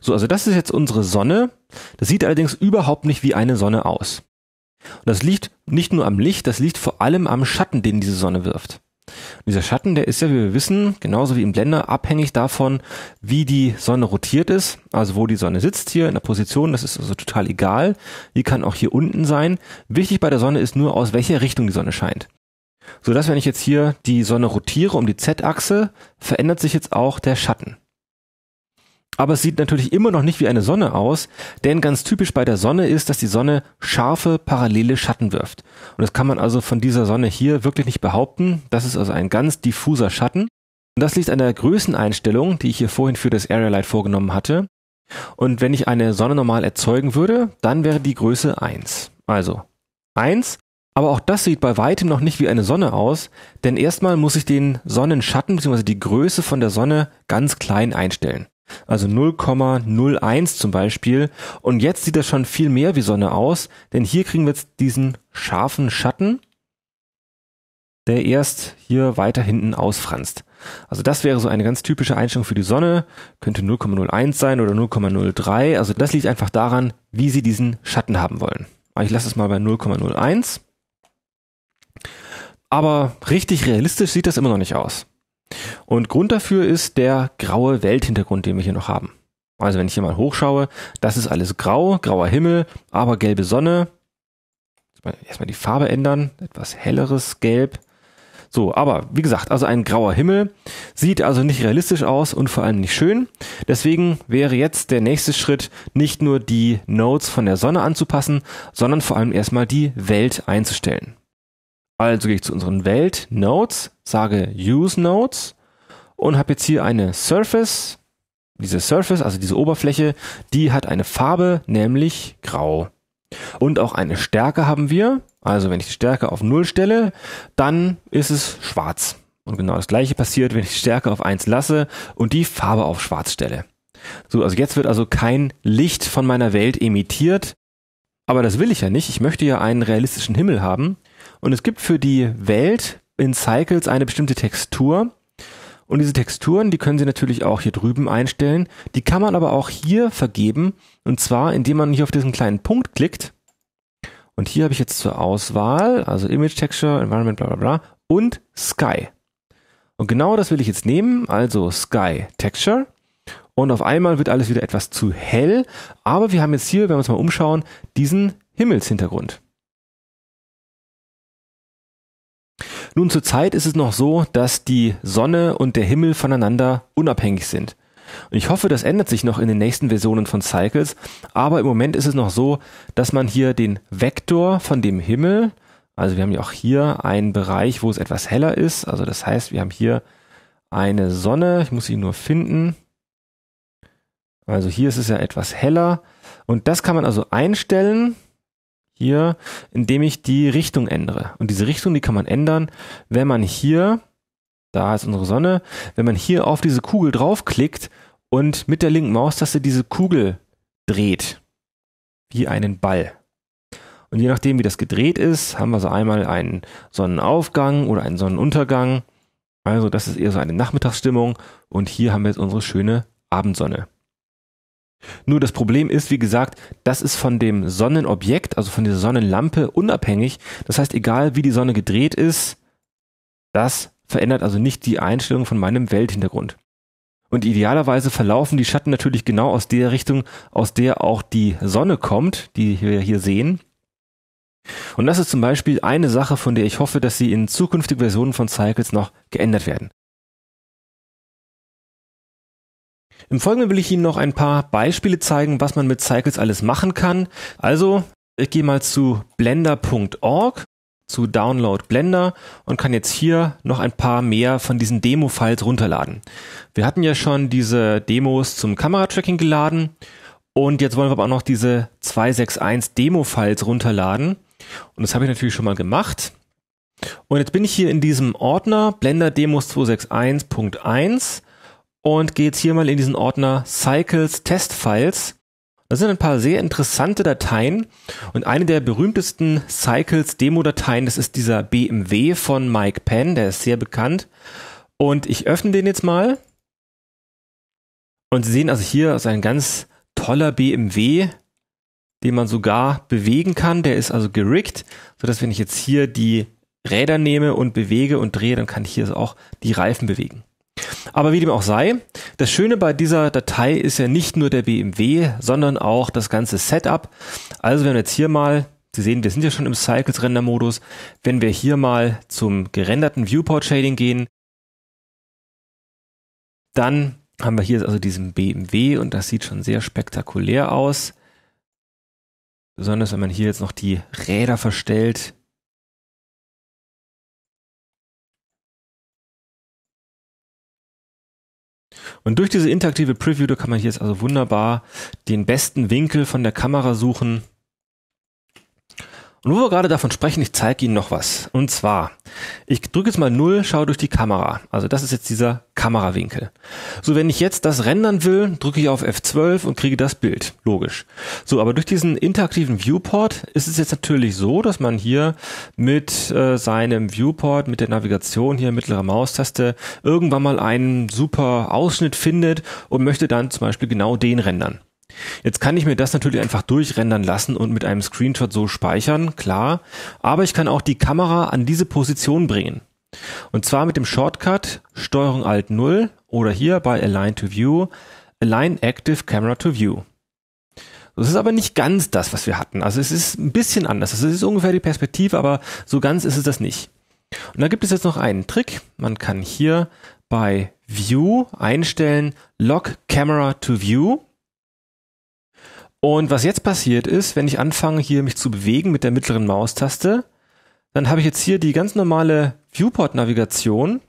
So, also das ist jetzt unsere Sonne. Das sieht allerdings überhaupt nicht wie eine Sonne aus. Und das liegt nicht nur am Licht, das liegt vor allem am Schatten, den diese Sonne wirft. Und dieser Schatten, der ist ja, wie wir wissen, genauso wie im Blender, abhängig davon, wie die Sonne rotiert ist, also wo die Sonne sitzt hier in der Position, das ist also total egal. Die kann auch hier unten sein. Wichtig bei der Sonne ist nur, aus welcher Richtung die Sonne scheint. So dass, wenn ich jetzt hier die Sonne rotiere um die Z-Achse, verändert sich jetzt auch der Schatten aber es sieht natürlich immer noch nicht wie eine Sonne aus, denn ganz typisch bei der Sonne ist, dass die Sonne scharfe, parallele Schatten wirft. Und das kann man also von dieser Sonne hier wirklich nicht behaupten. Das ist also ein ganz diffuser Schatten. Und das liegt an der Größeneinstellung, die ich hier vorhin für das Area Light vorgenommen hatte. Und wenn ich eine Sonne normal erzeugen würde, dann wäre die Größe 1. Also 1. Aber auch das sieht bei weitem noch nicht wie eine Sonne aus, denn erstmal muss ich den Sonnenschatten bzw. die Größe von der Sonne ganz klein einstellen also 0,01 zum Beispiel. Und jetzt sieht das schon viel mehr wie Sonne aus, denn hier kriegen wir jetzt diesen scharfen Schatten, der erst hier weiter hinten ausfranst. Also das wäre so eine ganz typische Einstellung für die Sonne, könnte 0,01 sein oder 0,03. Also das liegt einfach daran, wie Sie diesen Schatten haben wollen. Aber ich lasse es mal bei 0,01. Aber richtig realistisch sieht das immer noch nicht aus. Und Grund dafür ist der graue Welthintergrund, den wir hier noch haben. Also wenn ich hier mal hochschaue, das ist alles grau, grauer Himmel, aber gelbe Sonne. Erstmal die Farbe ändern, etwas helleres Gelb. So, aber wie gesagt, also ein grauer Himmel sieht also nicht realistisch aus und vor allem nicht schön. Deswegen wäre jetzt der nächste Schritt, nicht nur die Nodes von der Sonne anzupassen, sondern vor allem erstmal die Welt einzustellen. Also gehe ich zu unseren Welt Nodes, sage Use Nodes und habe jetzt hier eine Surface. Diese Surface, also diese Oberfläche, die hat eine Farbe, nämlich grau. Und auch eine Stärke haben wir. Also wenn ich die Stärke auf 0 stelle, dann ist es schwarz. Und genau das gleiche passiert, wenn ich die Stärke auf 1 lasse und die Farbe auf schwarz stelle. So, also jetzt wird also kein Licht von meiner Welt emittiert. Aber das will ich ja nicht. Ich möchte ja einen realistischen Himmel haben. Und es gibt für die Welt in Cycles eine bestimmte Textur. Und diese Texturen, die können Sie natürlich auch hier drüben einstellen. Die kann man aber auch hier vergeben. Und zwar, indem man hier auf diesen kleinen Punkt klickt. Und hier habe ich jetzt zur Auswahl, also Image Texture, Environment, bla bla bla und Sky. Und genau das will ich jetzt nehmen, also Sky Texture. Und auf einmal wird alles wieder etwas zu hell. Aber wir haben jetzt hier, wenn wir uns mal umschauen, diesen Himmelshintergrund. Nun, zurzeit ist es noch so, dass die Sonne und der Himmel voneinander unabhängig sind. Und ich hoffe, das ändert sich noch in den nächsten Versionen von Cycles, aber im Moment ist es noch so, dass man hier den Vektor von dem Himmel, also wir haben ja auch hier einen Bereich, wo es etwas heller ist, also das heißt, wir haben hier eine Sonne, ich muss sie nur finden. Also hier ist es ja etwas heller und das kann man also einstellen hier, indem ich die Richtung ändere. Und diese Richtung, die kann man ändern, wenn man hier, da ist unsere Sonne, wenn man hier auf diese Kugel draufklickt und mit der linken Maustaste diese Kugel dreht. Wie einen Ball. Und je nachdem, wie das gedreht ist, haben wir so einmal einen Sonnenaufgang oder einen Sonnenuntergang. Also das ist eher so eine Nachmittagsstimmung. Und hier haben wir jetzt unsere schöne Abendsonne. Nur das Problem ist, wie gesagt, das ist von dem Sonnenobjekt, also von dieser Sonnenlampe, unabhängig. Das heißt, egal wie die Sonne gedreht ist, das verändert also nicht die Einstellung von meinem Welthintergrund. Und idealerweise verlaufen die Schatten natürlich genau aus der Richtung, aus der auch die Sonne kommt, die wir hier sehen. Und das ist zum Beispiel eine Sache, von der ich hoffe, dass sie in zukünftigen Versionen von Cycles noch geändert werden. Im Folgenden will ich Ihnen noch ein paar Beispiele zeigen, was man mit Cycles alles machen kann. Also, ich gehe mal zu blender.org, zu Download Blender und kann jetzt hier noch ein paar mehr von diesen Demo-Files runterladen. Wir hatten ja schon diese Demos zum Kameratracking geladen und jetzt wollen wir aber auch noch diese 261 Demo-Files runterladen. Und das habe ich natürlich schon mal gemacht. Und jetzt bin ich hier in diesem Ordner Blender Demos 261.1 und gehe jetzt hier mal in diesen Ordner Cycles Test Files. Das sind ein paar sehr interessante Dateien und eine der berühmtesten Cycles Demo Dateien, das ist dieser BMW von Mike Penn, der ist sehr bekannt. Und ich öffne den jetzt mal. Und Sie sehen also hier ist ein ganz toller BMW, den man sogar bewegen kann. Der ist also geriggt, sodass wenn ich jetzt hier die Räder nehme und bewege und drehe, dann kann ich hier also auch die Reifen bewegen. Aber wie dem auch sei, das Schöne bei dieser Datei ist ja nicht nur der BMW, sondern auch das ganze Setup. Also wenn wir jetzt hier mal, Sie sehen, wir sind ja schon im Cycles Render Modus, wenn wir hier mal zum gerenderten Viewport Shading gehen, dann haben wir hier also diesen BMW und das sieht schon sehr spektakulär aus. Besonders wenn man hier jetzt noch die Räder verstellt, Und durch diese interaktive Preview, da kann man hier jetzt also wunderbar den besten Winkel von der Kamera suchen und wo wir gerade davon sprechen, ich zeige Ihnen noch was. Und zwar, ich drücke jetzt mal null, schaue durch die Kamera. Also das ist jetzt dieser Kamerawinkel. So, wenn ich jetzt das rendern will, drücke ich auf F12 und kriege das Bild. Logisch. So, aber durch diesen interaktiven Viewport ist es jetzt natürlich so, dass man hier mit äh, seinem Viewport, mit der Navigation hier, mittlere Maustaste, irgendwann mal einen super Ausschnitt findet und möchte dann zum Beispiel genau den rendern. Jetzt kann ich mir das natürlich einfach durchrendern lassen und mit einem Screenshot so speichern, klar, aber ich kann auch die Kamera an diese Position bringen. Und zwar mit dem Shortcut Steuerung Alt 0 oder hier bei Align to View Align Active Camera to View. Das ist aber nicht ganz das, was wir hatten. Also es ist ein bisschen anders. Also es ist ungefähr die Perspektive, aber so ganz ist es das nicht. Und da gibt es jetzt noch einen Trick. Man kann hier bei View einstellen Lock Camera to View und was jetzt passiert ist, wenn ich anfange, hier mich zu bewegen mit der mittleren Maustaste, dann habe ich jetzt hier die ganz normale Viewport-Navigation,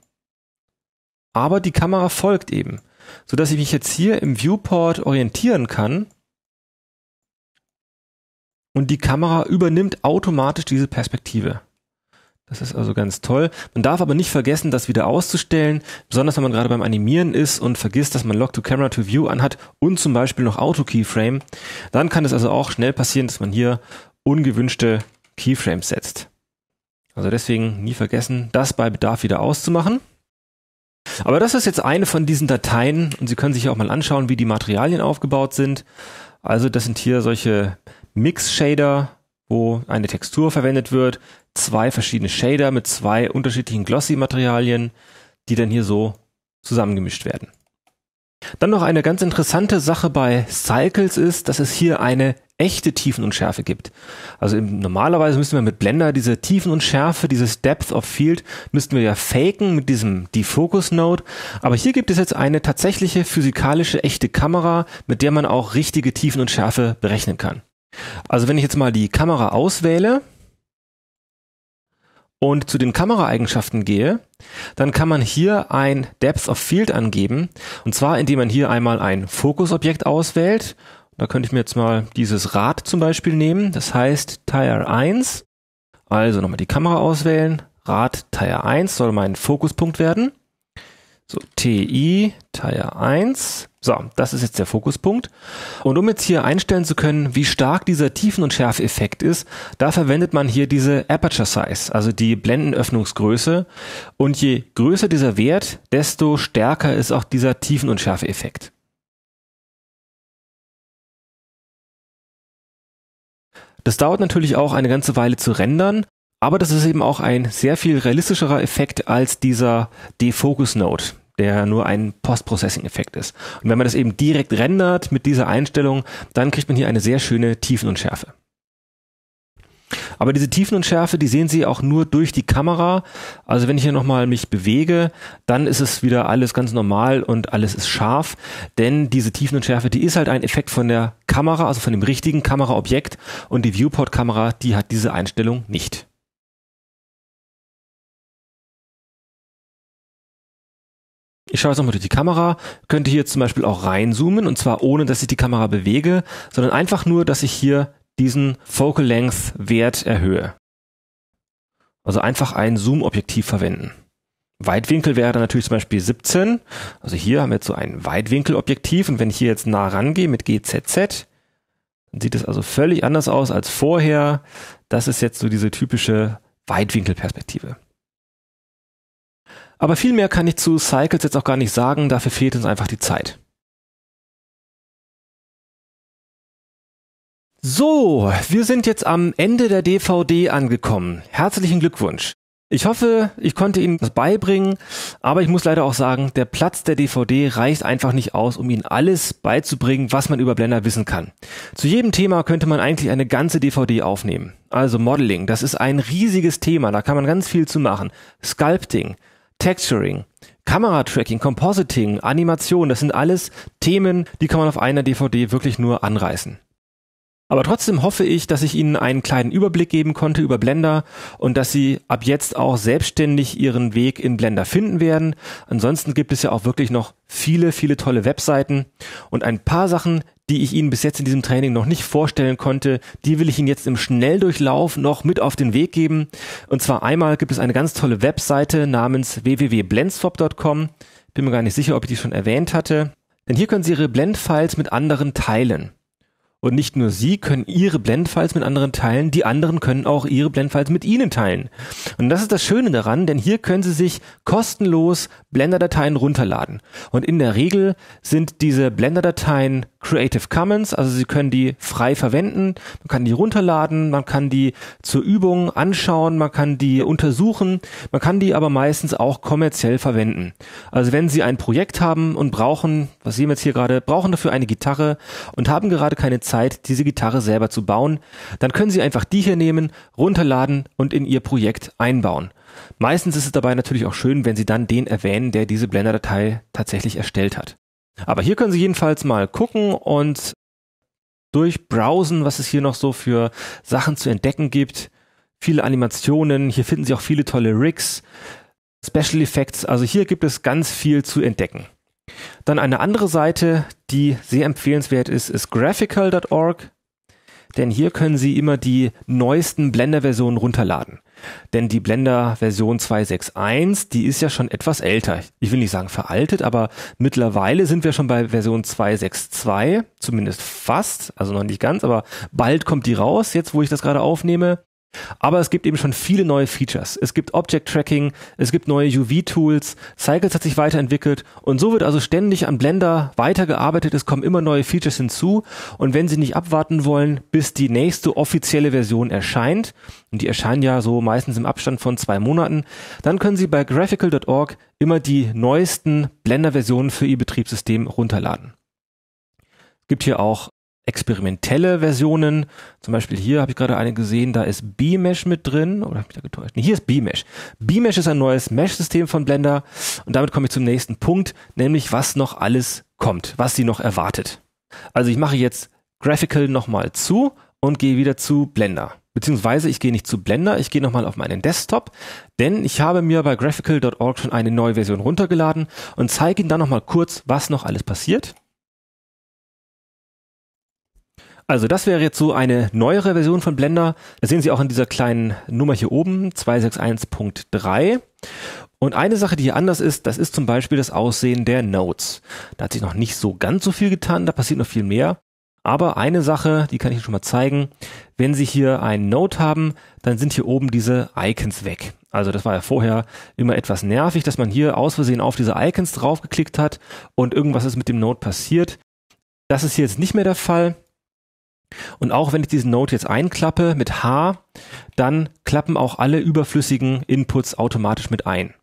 aber die Kamera folgt eben, sodass ich mich jetzt hier im Viewport orientieren kann und die Kamera übernimmt automatisch diese Perspektive. Das ist also ganz toll. Man darf aber nicht vergessen, das wieder auszustellen, besonders wenn man gerade beim Animieren ist und vergisst, dass man Lock-to-Camera-to-View anhat und zum Beispiel noch Auto-Keyframe. Dann kann es also auch schnell passieren, dass man hier ungewünschte Keyframes setzt. Also deswegen nie vergessen, das bei Bedarf wieder auszumachen. Aber das ist jetzt eine von diesen Dateien und Sie können sich auch mal anschauen, wie die Materialien aufgebaut sind. Also das sind hier solche Mix-Shader, wo eine Textur verwendet wird, zwei verschiedene Shader mit zwei unterschiedlichen Glossy-Materialien, die dann hier so zusammengemischt werden. Dann noch eine ganz interessante Sache bei Cycles ist, dass es hier eine echte Tiefenunschärfe gibt. Also im, normalerweise müssen wir mit Blender diese Tiefenunschärfe, dieses Depth of Field, müssten wir ja faken mit diesem Defocus Node. Aber hier gibt es jetzt eine tatsächliche physikalische echte Kamera, mit der man auch richtige Tiefenunschärfe berechnen kann. Also wenn ich jetzt mal die Kamera auswähle und zu den Kameraeigenschaften gehe, dann kann man hier ein Depth of Field angeben. Und zwar, indem man hier einmal ein Fokusobjekt auswählt. Da könnte ich mir jetzt mal dieses Rad zum Beispiel nehmen. Das heißt Tire 1. Also nochmal die Kamera auswählen. Rad Tire 1 soll mein Fokuspunkt werden. So, TI Tire 1. So, das ist jetzt der Fokuspunkt. Und um jetzt hier einstellen zu können, wie stark dieser Tiefen- und Schärfeffekt ist, da verwendet man hier diese Aperture Size, also die Blendenöffnungsgröße. Und je größer dieser Wert, desto stärker ist auch dieser Tiefen- und Schärfeffekt. Das dauert natürlich auch eine ganze Weile zu rendern, aber das ist eben auch ein sehr viel realistischerer Effekt als dieser Defocus Node, der nur ein Post-Processing-Effekt ist. Und wenn man das eben direkt rendert mit dieser Einstellung, dann kriegt man hier eine sehr schöne Tiefen- und Schärfe. Aber diese Tiefen und Schärfe, die sehen Sie auch nur durch die Kamera. Also wenn ich hier nochmal mich bewege, dann ist es wieder alles ganz normal und alles ist scharf. Denn diese Tiefen und Schärfe, die ist halt ein Effekt von der Kamera, also von dem richtigen Kameraobjekt. Und die Viewport-Kamera, die hat diese Einstellung nicht. Ich schaue jetzt nochmal durch die Kamera, könnte hier zum Beispiel auch reinzoomen und zwar ohne, dass ich die Kamera bewege, sondern einfach nur, dass ich hier diesen Focal Length Wert erhöhe. Also einfach ein Zoom-Objektiv verwenden. Weitwinkel wäre dann natürlich zum Beispiel 17. Also hier haben wir jetzt so ein Weitwinkelobjektiv und wenn ich hier jetzt nah rangehe mit GZZ, dann sieht es also völlig anders aus als vorher. Das ist jetzt so diese typische Weitwinkelperspektive. Aber viel mehr kann ich zu Cycles jetzt auch gar nicht sagen, dafür fehlt uns einfach die Zeit. So, wir sind jetzt am Ende der DVD angekommen. Herzlichen Glückwunsch. Ich hoffe, ich konnte Ihnen das beibringen, aber ich muss leider auch sagen, der Platz der DVD reicht einfach nicht aus, um Ihnen alles beizubringen, was man über Blender wissen kann. Zu jedem Thema könnte man eigentlich eine ganze DVD aufnehmen. Also Modeling, das ist ein riesiges Thema, da kann man ganz viel zu machen. Sculpting, Texturing, Kameratracking, Compositing, Animation, das sind alles Themen, die kann man auf einer DVD wirklich nur anreißen. Aber trotzdem hoffe ich, dass ich Ihnen einen kleinen Überblick geben konnte über Blender und dass Sie ab jetzt auch selbstständig Ihren Weg in Blender finden werden. Ansonsten gibt es ja auch wirklich noch viele, viele tolle Webseiten und ein paar Sachen die ich Ihnen bis jetzt in diesem Training noch nicht vorstellen konnte, die will ich Ihnen jetzt im Schnelldurchlauf noch mit auf den Weg geben. Und zwar einmal gibt es eine ganz tolle Webseite namens www.blendswap.com. Bin mir gar nicht sicher, ob ich die schon erwähnt hatte. Denn hier können Sie Ihre Blendfiles mit anderen teilen. Und nicht nur Sie können Ihre Blendfiles mit anderen teilen, die anderen können auch Ihre Blendfiles mit Ihnen teilen. Und das ist das Schöne daran, denn hier können Sie sich kostenlos Blender-Dateien runterladen. Und in der Regel sind diese Blender-Dateien Creative Commons, also Sie können die frei verwenden, man kann die runterladen, man kann die zur Übung anschauen, man kann die untersuchen, man kann die aber meistens auch kommerziell verwenden. Also wenn Sie ein Projekt haben und brauchen, was sehen jetzt hier gerade, brauchen dafür eine Gitarre und haben gerade keine Zeit, diese Gitarre selber zu bauen, dann können Sie einfach die hier nehmen, runterladen und in Ihr Projekt einbauen. Meistens ist es dabei natürlich auch schön, wenn Sie dann den erwähnen, der diese Blender-Datei tatsächlich erstellt hat. Aber hier können Sie jedenfalls mal gucken und durchbrowsen, was es hier noch so für Sachen zu entdecken gibt. Viele Animationen, hier finden Sie auch viele tolle Rigs, Special Effects, also hier gibt es ganz viel zu entdecken. Dann eine andere Seite, die sehr empfehlenswert ist, ist graphical.org. Denn hier können Sie immer die neuesten Blender-Versionen runterladen. Denn die Blender-Version 2.6.1, die ist ja schon etwas älter. Ich will nicht sagen veraltet, aber mittlerweile sind wir schon bei Version 2.6.2, zumindest fast, also noch nicht ganz, aber bald kommt die raus, jetzt wo ich das gerade aufnehme. Aber es gibt eben schon viele neue Features. Es gibt Object Tracking, es gibt neue UV-Tools, Cycles hat sich weiterentwickelt und so wird also ständig an Blender weitergearbeitet. Es kommen immer neue Features hinzu und wenn Sie nicht abwarten wollen, bis die nächste offizielle Version erscheint, und die erscheinen ja so meistens im Abstand von zwei Monaten, dann können Sie bei graphical.org immer die neuesten Blender-Versionen für Ihr Betriebssystem runterladen. Es gibt hier auch experimentelle Versionen. Zum Beispiel hier habe ich gerade eine gesehen, da ist B-Mesh mit drin. Oder habe ich da getäuscht? Nee, hier ist B-Mesh. B-Mesh ist ein neues Mesh-System von Blender. Und damit komme ich zum nächsten Punkt, nämlich was noch alles kommt, was sie noch erwartet. Also ich mache jetzt Graphical nochmal zu und gehe wieder zu Blender. Beziehungsweise ich gehe nicht zu Blender, ich gehe nochmal auf meinen Desktop, denn ich habe mir bei graphical.org schon eine neue Version runtergeladen und zeige Ihnen dann nochmal kurz, was noch alles passiert. Also das wäre jetzt so eine neuere Version von Blender. Das sehen Sie auch in dieser kleinen Nummer hier oben, 261.3. Und eine Sache, die hier anders ist, das ist zum Beispiel das Aussehen der Nodes. Da hat sich noch nicht so ganz so viel getan, da passiert noch viel mehr. Aber eine Sache, die kann ich Ihnen schon mal zeigen. Wenn Sie hier einen Node haben, dann sind hier oben diese Icons weg. Also das war ja vorher immer etwas nervig, dass man hier aus Versehen auf diese Icons draufgeklickt hat und irgendwas ist mit dem Node passiert. Das ist hier jetzt nicht mehr der Fall. Und auch wenn ich diesen Node jetzt einklappe mit H, dann klappen auch alle überflüssigen Inputs automatisch mit ein.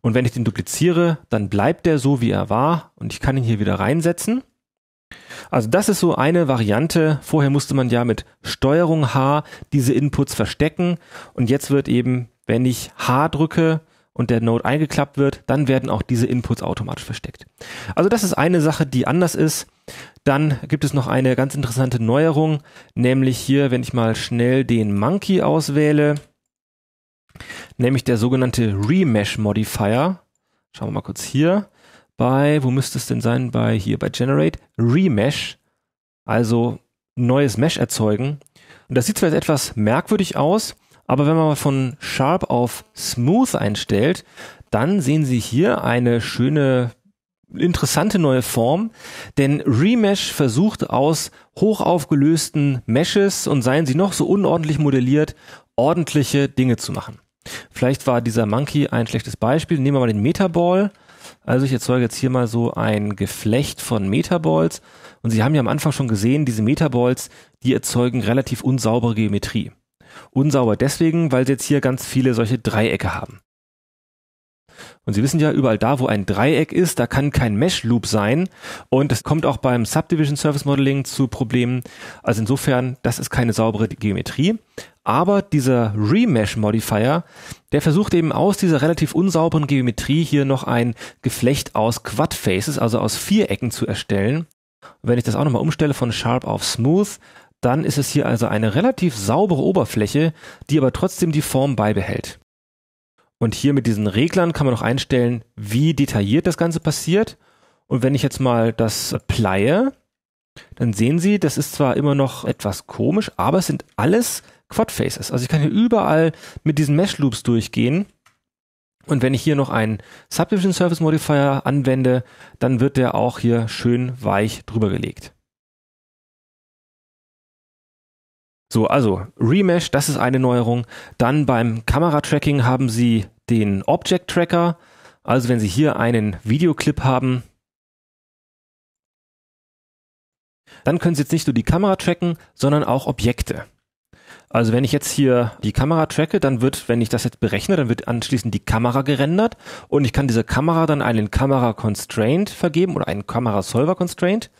Und wenn ich den dupliziere, dann bleibt der so, wie er war und ich kann ihn hier wieder reinsetzen. Also das ist so eine Variante. Vorher musste man ja mit Steuerung H diese Inputs verstecken und jetzt wird eben, wenn ich H drücke und der Node eingeklappt wird, dann werden auch diese Inputs automatisch versteckt. Also das ist eine Sache, die anders ist. Dann gibt es noch eine ganz interessante Neuerung, nämlich hier, wenn ich mal schnell den Monkey auswähle, nämlich der sogenannte Remesh Modifier. Schauen wir mal kurz hier bei, wo müsste es denn sein? Bei hier, bei Generate, Remesh, also neues Mesh erzeugen. Und das sieht zwar jetzt etwas merkwürdig aus, aber wenn man mal von Sharp auf Smooth einstellt, dann sehen Sie hier eine schöne interessante neue Form, denn Remesh versucht aus hochaufgelösten Meshes und seien sie noch so unordentlich modelliert, ordentliche Dinge zu machen. Vielleicht war dieser Monkey ein schlechtes Beispiel. Nehmen wir mal den Metaball. Also ich erzeuge jetzt hier mal so ein Geflecht von Metaballs. Und Sie haben ja am Anfang schon gesehen, diese Metaballs, die erzeugen relativ unsaubere Geometrie. Unsauber deswegen, weil sie jetzt hier ganz viele solche Dreiecke haben. Und Sie wissen ja, überall da, wo ein Dreieck ist, da kann kein Mesh-Loop sein. Und das kommt auch beim Subdivision Surface Modeling zu Problemen. Also insofern, das ist keine saubere Geometrie. Aber dieser Remesh Modifier, der versucht eben aus dieser relativ unsauberen Geometrie hier noch ein Geflecht aus Quadfaces, also aus Vierecken zu erstellen. Und wenn ich das auch nochmal umstelle von Sharp auf Smooth, dann ist es hier also eine relativ saubere Oberfläche, die aber trotzdem die Form beibehält. Und hier mit diesen Reglern kann man auch einstellen, wie detailliert das Ganze passiert. Und wenn ich jetzt mal das pleie, dann sehen Sie, das ist zwar immer noch etwas komisch, aber es sind alles Quadfaces. Also ich kann hier überall mit diesen Mesh Loops durchgehen. Und wenn ich hier noch einen Subdivision Surface Modifier anwende, dann wird der auch hier schön weich drüber gelegt. So, also Remesh, das ist eine Neuerung. Dann beim Kameratracking haben sie den Object Tracker. Also wenn Sie hier einen Videoclip haben, dann können Sie jetzt nicht nur die Kamera tracken, sondern auch Objekte. Also wenn ich jetzt hier die Kamera tracke, dann wird, wenn ich das jetzt berechne, dann wird anschließend die Kamera gerendert und ich kann dieser Kamera dann einen Kamera-Constraint vergeben oder einen Kamera-Solver-Constraint.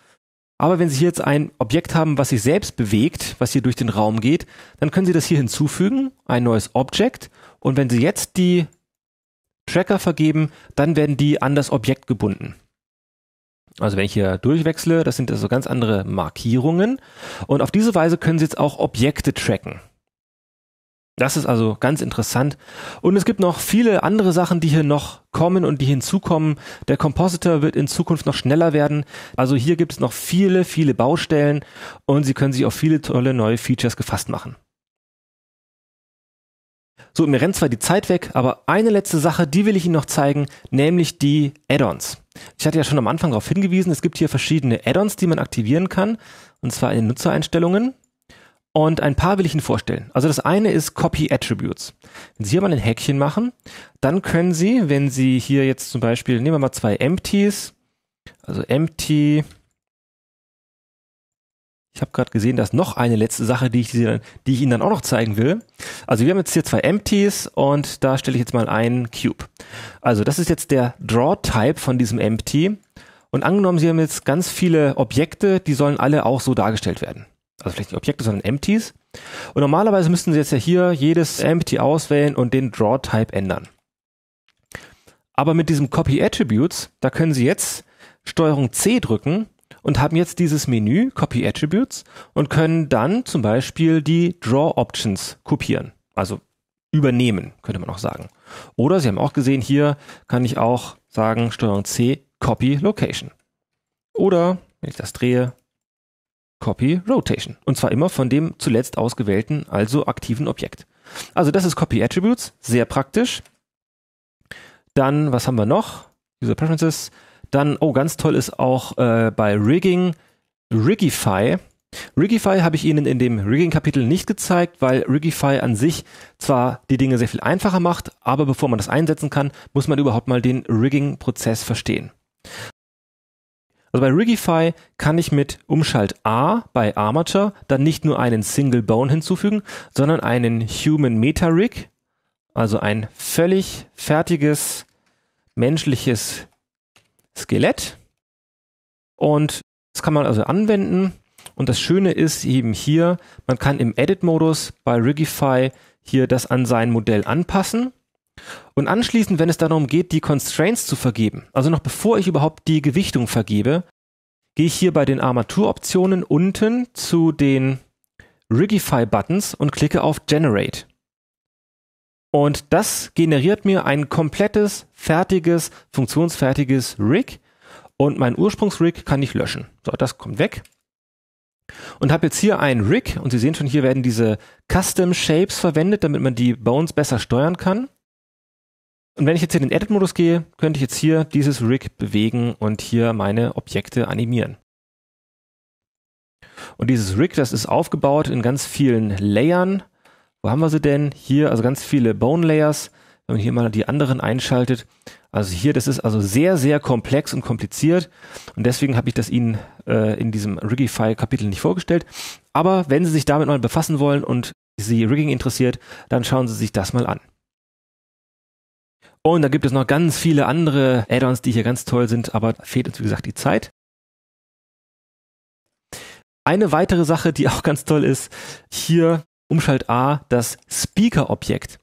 Aber wenn Sie jetzt ein Objekt haben, was sich selbst bewegt, was hier durch den Raum geht, dann können Sie das hier hinzufügen, ein neues Object. Und wenn Sie jetzt die Tracker vergeben, dann werden die an das Objekt gebunden. Also wenn ich hier durchwechsle, das sind also ganz andere Markierungen. Und auf diese Weise können Sie jetzt auch Objekte tracken. Das ist also ganz interessant. Und es gibt noch viele andere Sachen, die hier noch kommen und die hinzukommen. Der Compositor wird in Zukunft noch schneller werden. Also hier gibt es noch viele, viele Baustellen und Sie können sich auf viele tolle neue Features gefasst machen. So, mir rennt zwar die Zeit weg, aber eine letzte Sache, die will ich Ihnen noch zeigen, nämlich die Add-ons. Ich hatte ja schon am Anfang darauf hingewiesen, es gibt hier verschiedene Add-ons, die man aktivieren kann, und zwar in den Nutzereinstellungen. Und ein paar will ich Ihnen vorstellen. Also das eine ist Copy Attributes. Wenn Sie hier mal ein Häkchen machen, dann können Sie, wenn Sie hier jetzt zum Beispiel, nehmen wir mal zwei Empties, also Empty, ich habe gerade gesehen, dass noch eine letzte Sache, die ich, die ich Ihnen dann auch noch zeigen will. Also wir haben jetzt hier zwei Empties und da stelle ich jetzt mal einen Cube. Also das ist jetzt der Draw-Type von diesem Empty. Und angenommen, Sie haben jetzt ganz viele Objekte, die sollen alle auch so dargestellt werden also vielleicht nicht Objekte, sondern Empties. Und normalerweise müssten Sie jetzt ja hier jedes Empty auswählen und den Draw-Type ändern. Aber mit diesem Copy Attributes, da können Sie jetzt Steuerung C drücken und haben jetzt dieses Menü Copy Attributes und können dann zum Beispiel die Draw Options kopieren. Also übernehmen, könnte man auch sagen. Oder Sie haben auch gesehen, hier kann ich auch sagen Steuerung C Copy Location. Oder, wenn ich das drehe, Copy Rotation. Und zwar immer von dem zuletzt ausgewählten, also aktiven Objekt. Also das ist Copy Attributes, sehr praktisch. Dann, was haben wir noch? User Preferences. Dann, oh, ganz toll ist auch äh, bei Rigging Rigify. Rigify habe ich Ihnen in dem Rigging-Kapitel nicht gezeigt, weil Rigify an sich zwar die Dinge sehr viel einfacher macht, aber bevor man das einsetzen kann, muss man überhaupt mal den Rigging-Prozess verstehen. Also bei Rigify kann ich mit Umschalt A bei Armature dann nicht nur einen Single Bone hinzufügen, sondern einen Human Meta Rig, also ein völlig fertiges menschliches Skelett. Und das kann man also anwenden. Und das Schöne ist eben hier, man kann im Edit-Modus bei Rigify hier das an sein Modell anpassen und anschließend, wenn es darum geht, die Constraints zu vergeben, also noch bevor ich überhaupt die Gewichtung vergebe, gehe ich hier bei den Armaturoptionen unten zu den Rigify Buttons und klicke auf Generate. Und das generiert mir ein komplettes, fertiges, funktionsfertiges Rig. Und mein Ursprungsrig kann ich löschen. So, das kommt weg. Und habe jetzt hier einen Rig. Und Sie sehen schon, hier werden diese Custom Shapes verwendet, damit man die Bones besser steuern kann. Und wenn ich jetzt in den Edit-Modus gehe, könnte ich jetzt hier dieses Rig bewegen und hier meine Objekte animieren. Und dieses Rig, das ist aufgebaut in ganz vielen Layern. Wo haben wir sie denn? Hier, also ganz viele Bone Layers. Wenn man hier mal die anderen einschaltet. Also hier, das ist also sehr, sehr komplex und kompliziert. Und deswegen habe ich das Ihnen äh, in diesem Rigify-Kapitel nicht vorgestellt. Aber wenn Sie sich damit mal befassen wollen und Sie Rigging interessiert, dann schauen Sie sich das mal an. Oh, und da gibt es noch ganz viele andere Add-ons, die hier ganz toll sind, aber fehlt uns, wie gesagt, die Zeit. Eine weitere Sache, die auch ganz toll ist, hier Umschalt A, das Speaker-Objekt.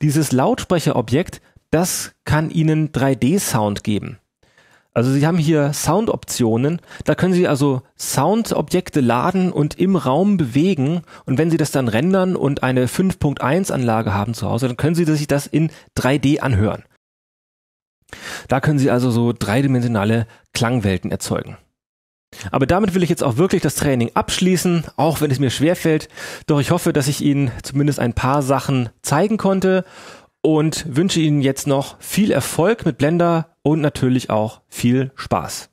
Dieses Lautsprecher-Objekt, das kann Ihnen 3D-Sound geben. Also Sie haben hier Soundoptionen, da können Sie also Soundobjekte laden und im Raum bewegen und wenn Sie das dann rendern und eine 5.1 Anlage haben zu Hause, dann können Sie sich das in 3D anhören. Da können Sie also so dreidimensionale Klangwelten erzeugen. Aber damit will ich jetzt auch wirklich das Training abschließen, auch wenn es mir schwerfällt. Doch ich hoffe, dass ich Ihnen zumindest ein paar Sachen zeigen konnte und wünsche Ihnen jetzt noch viel Erfolg mit Blender und natürlich auch viel Spaß.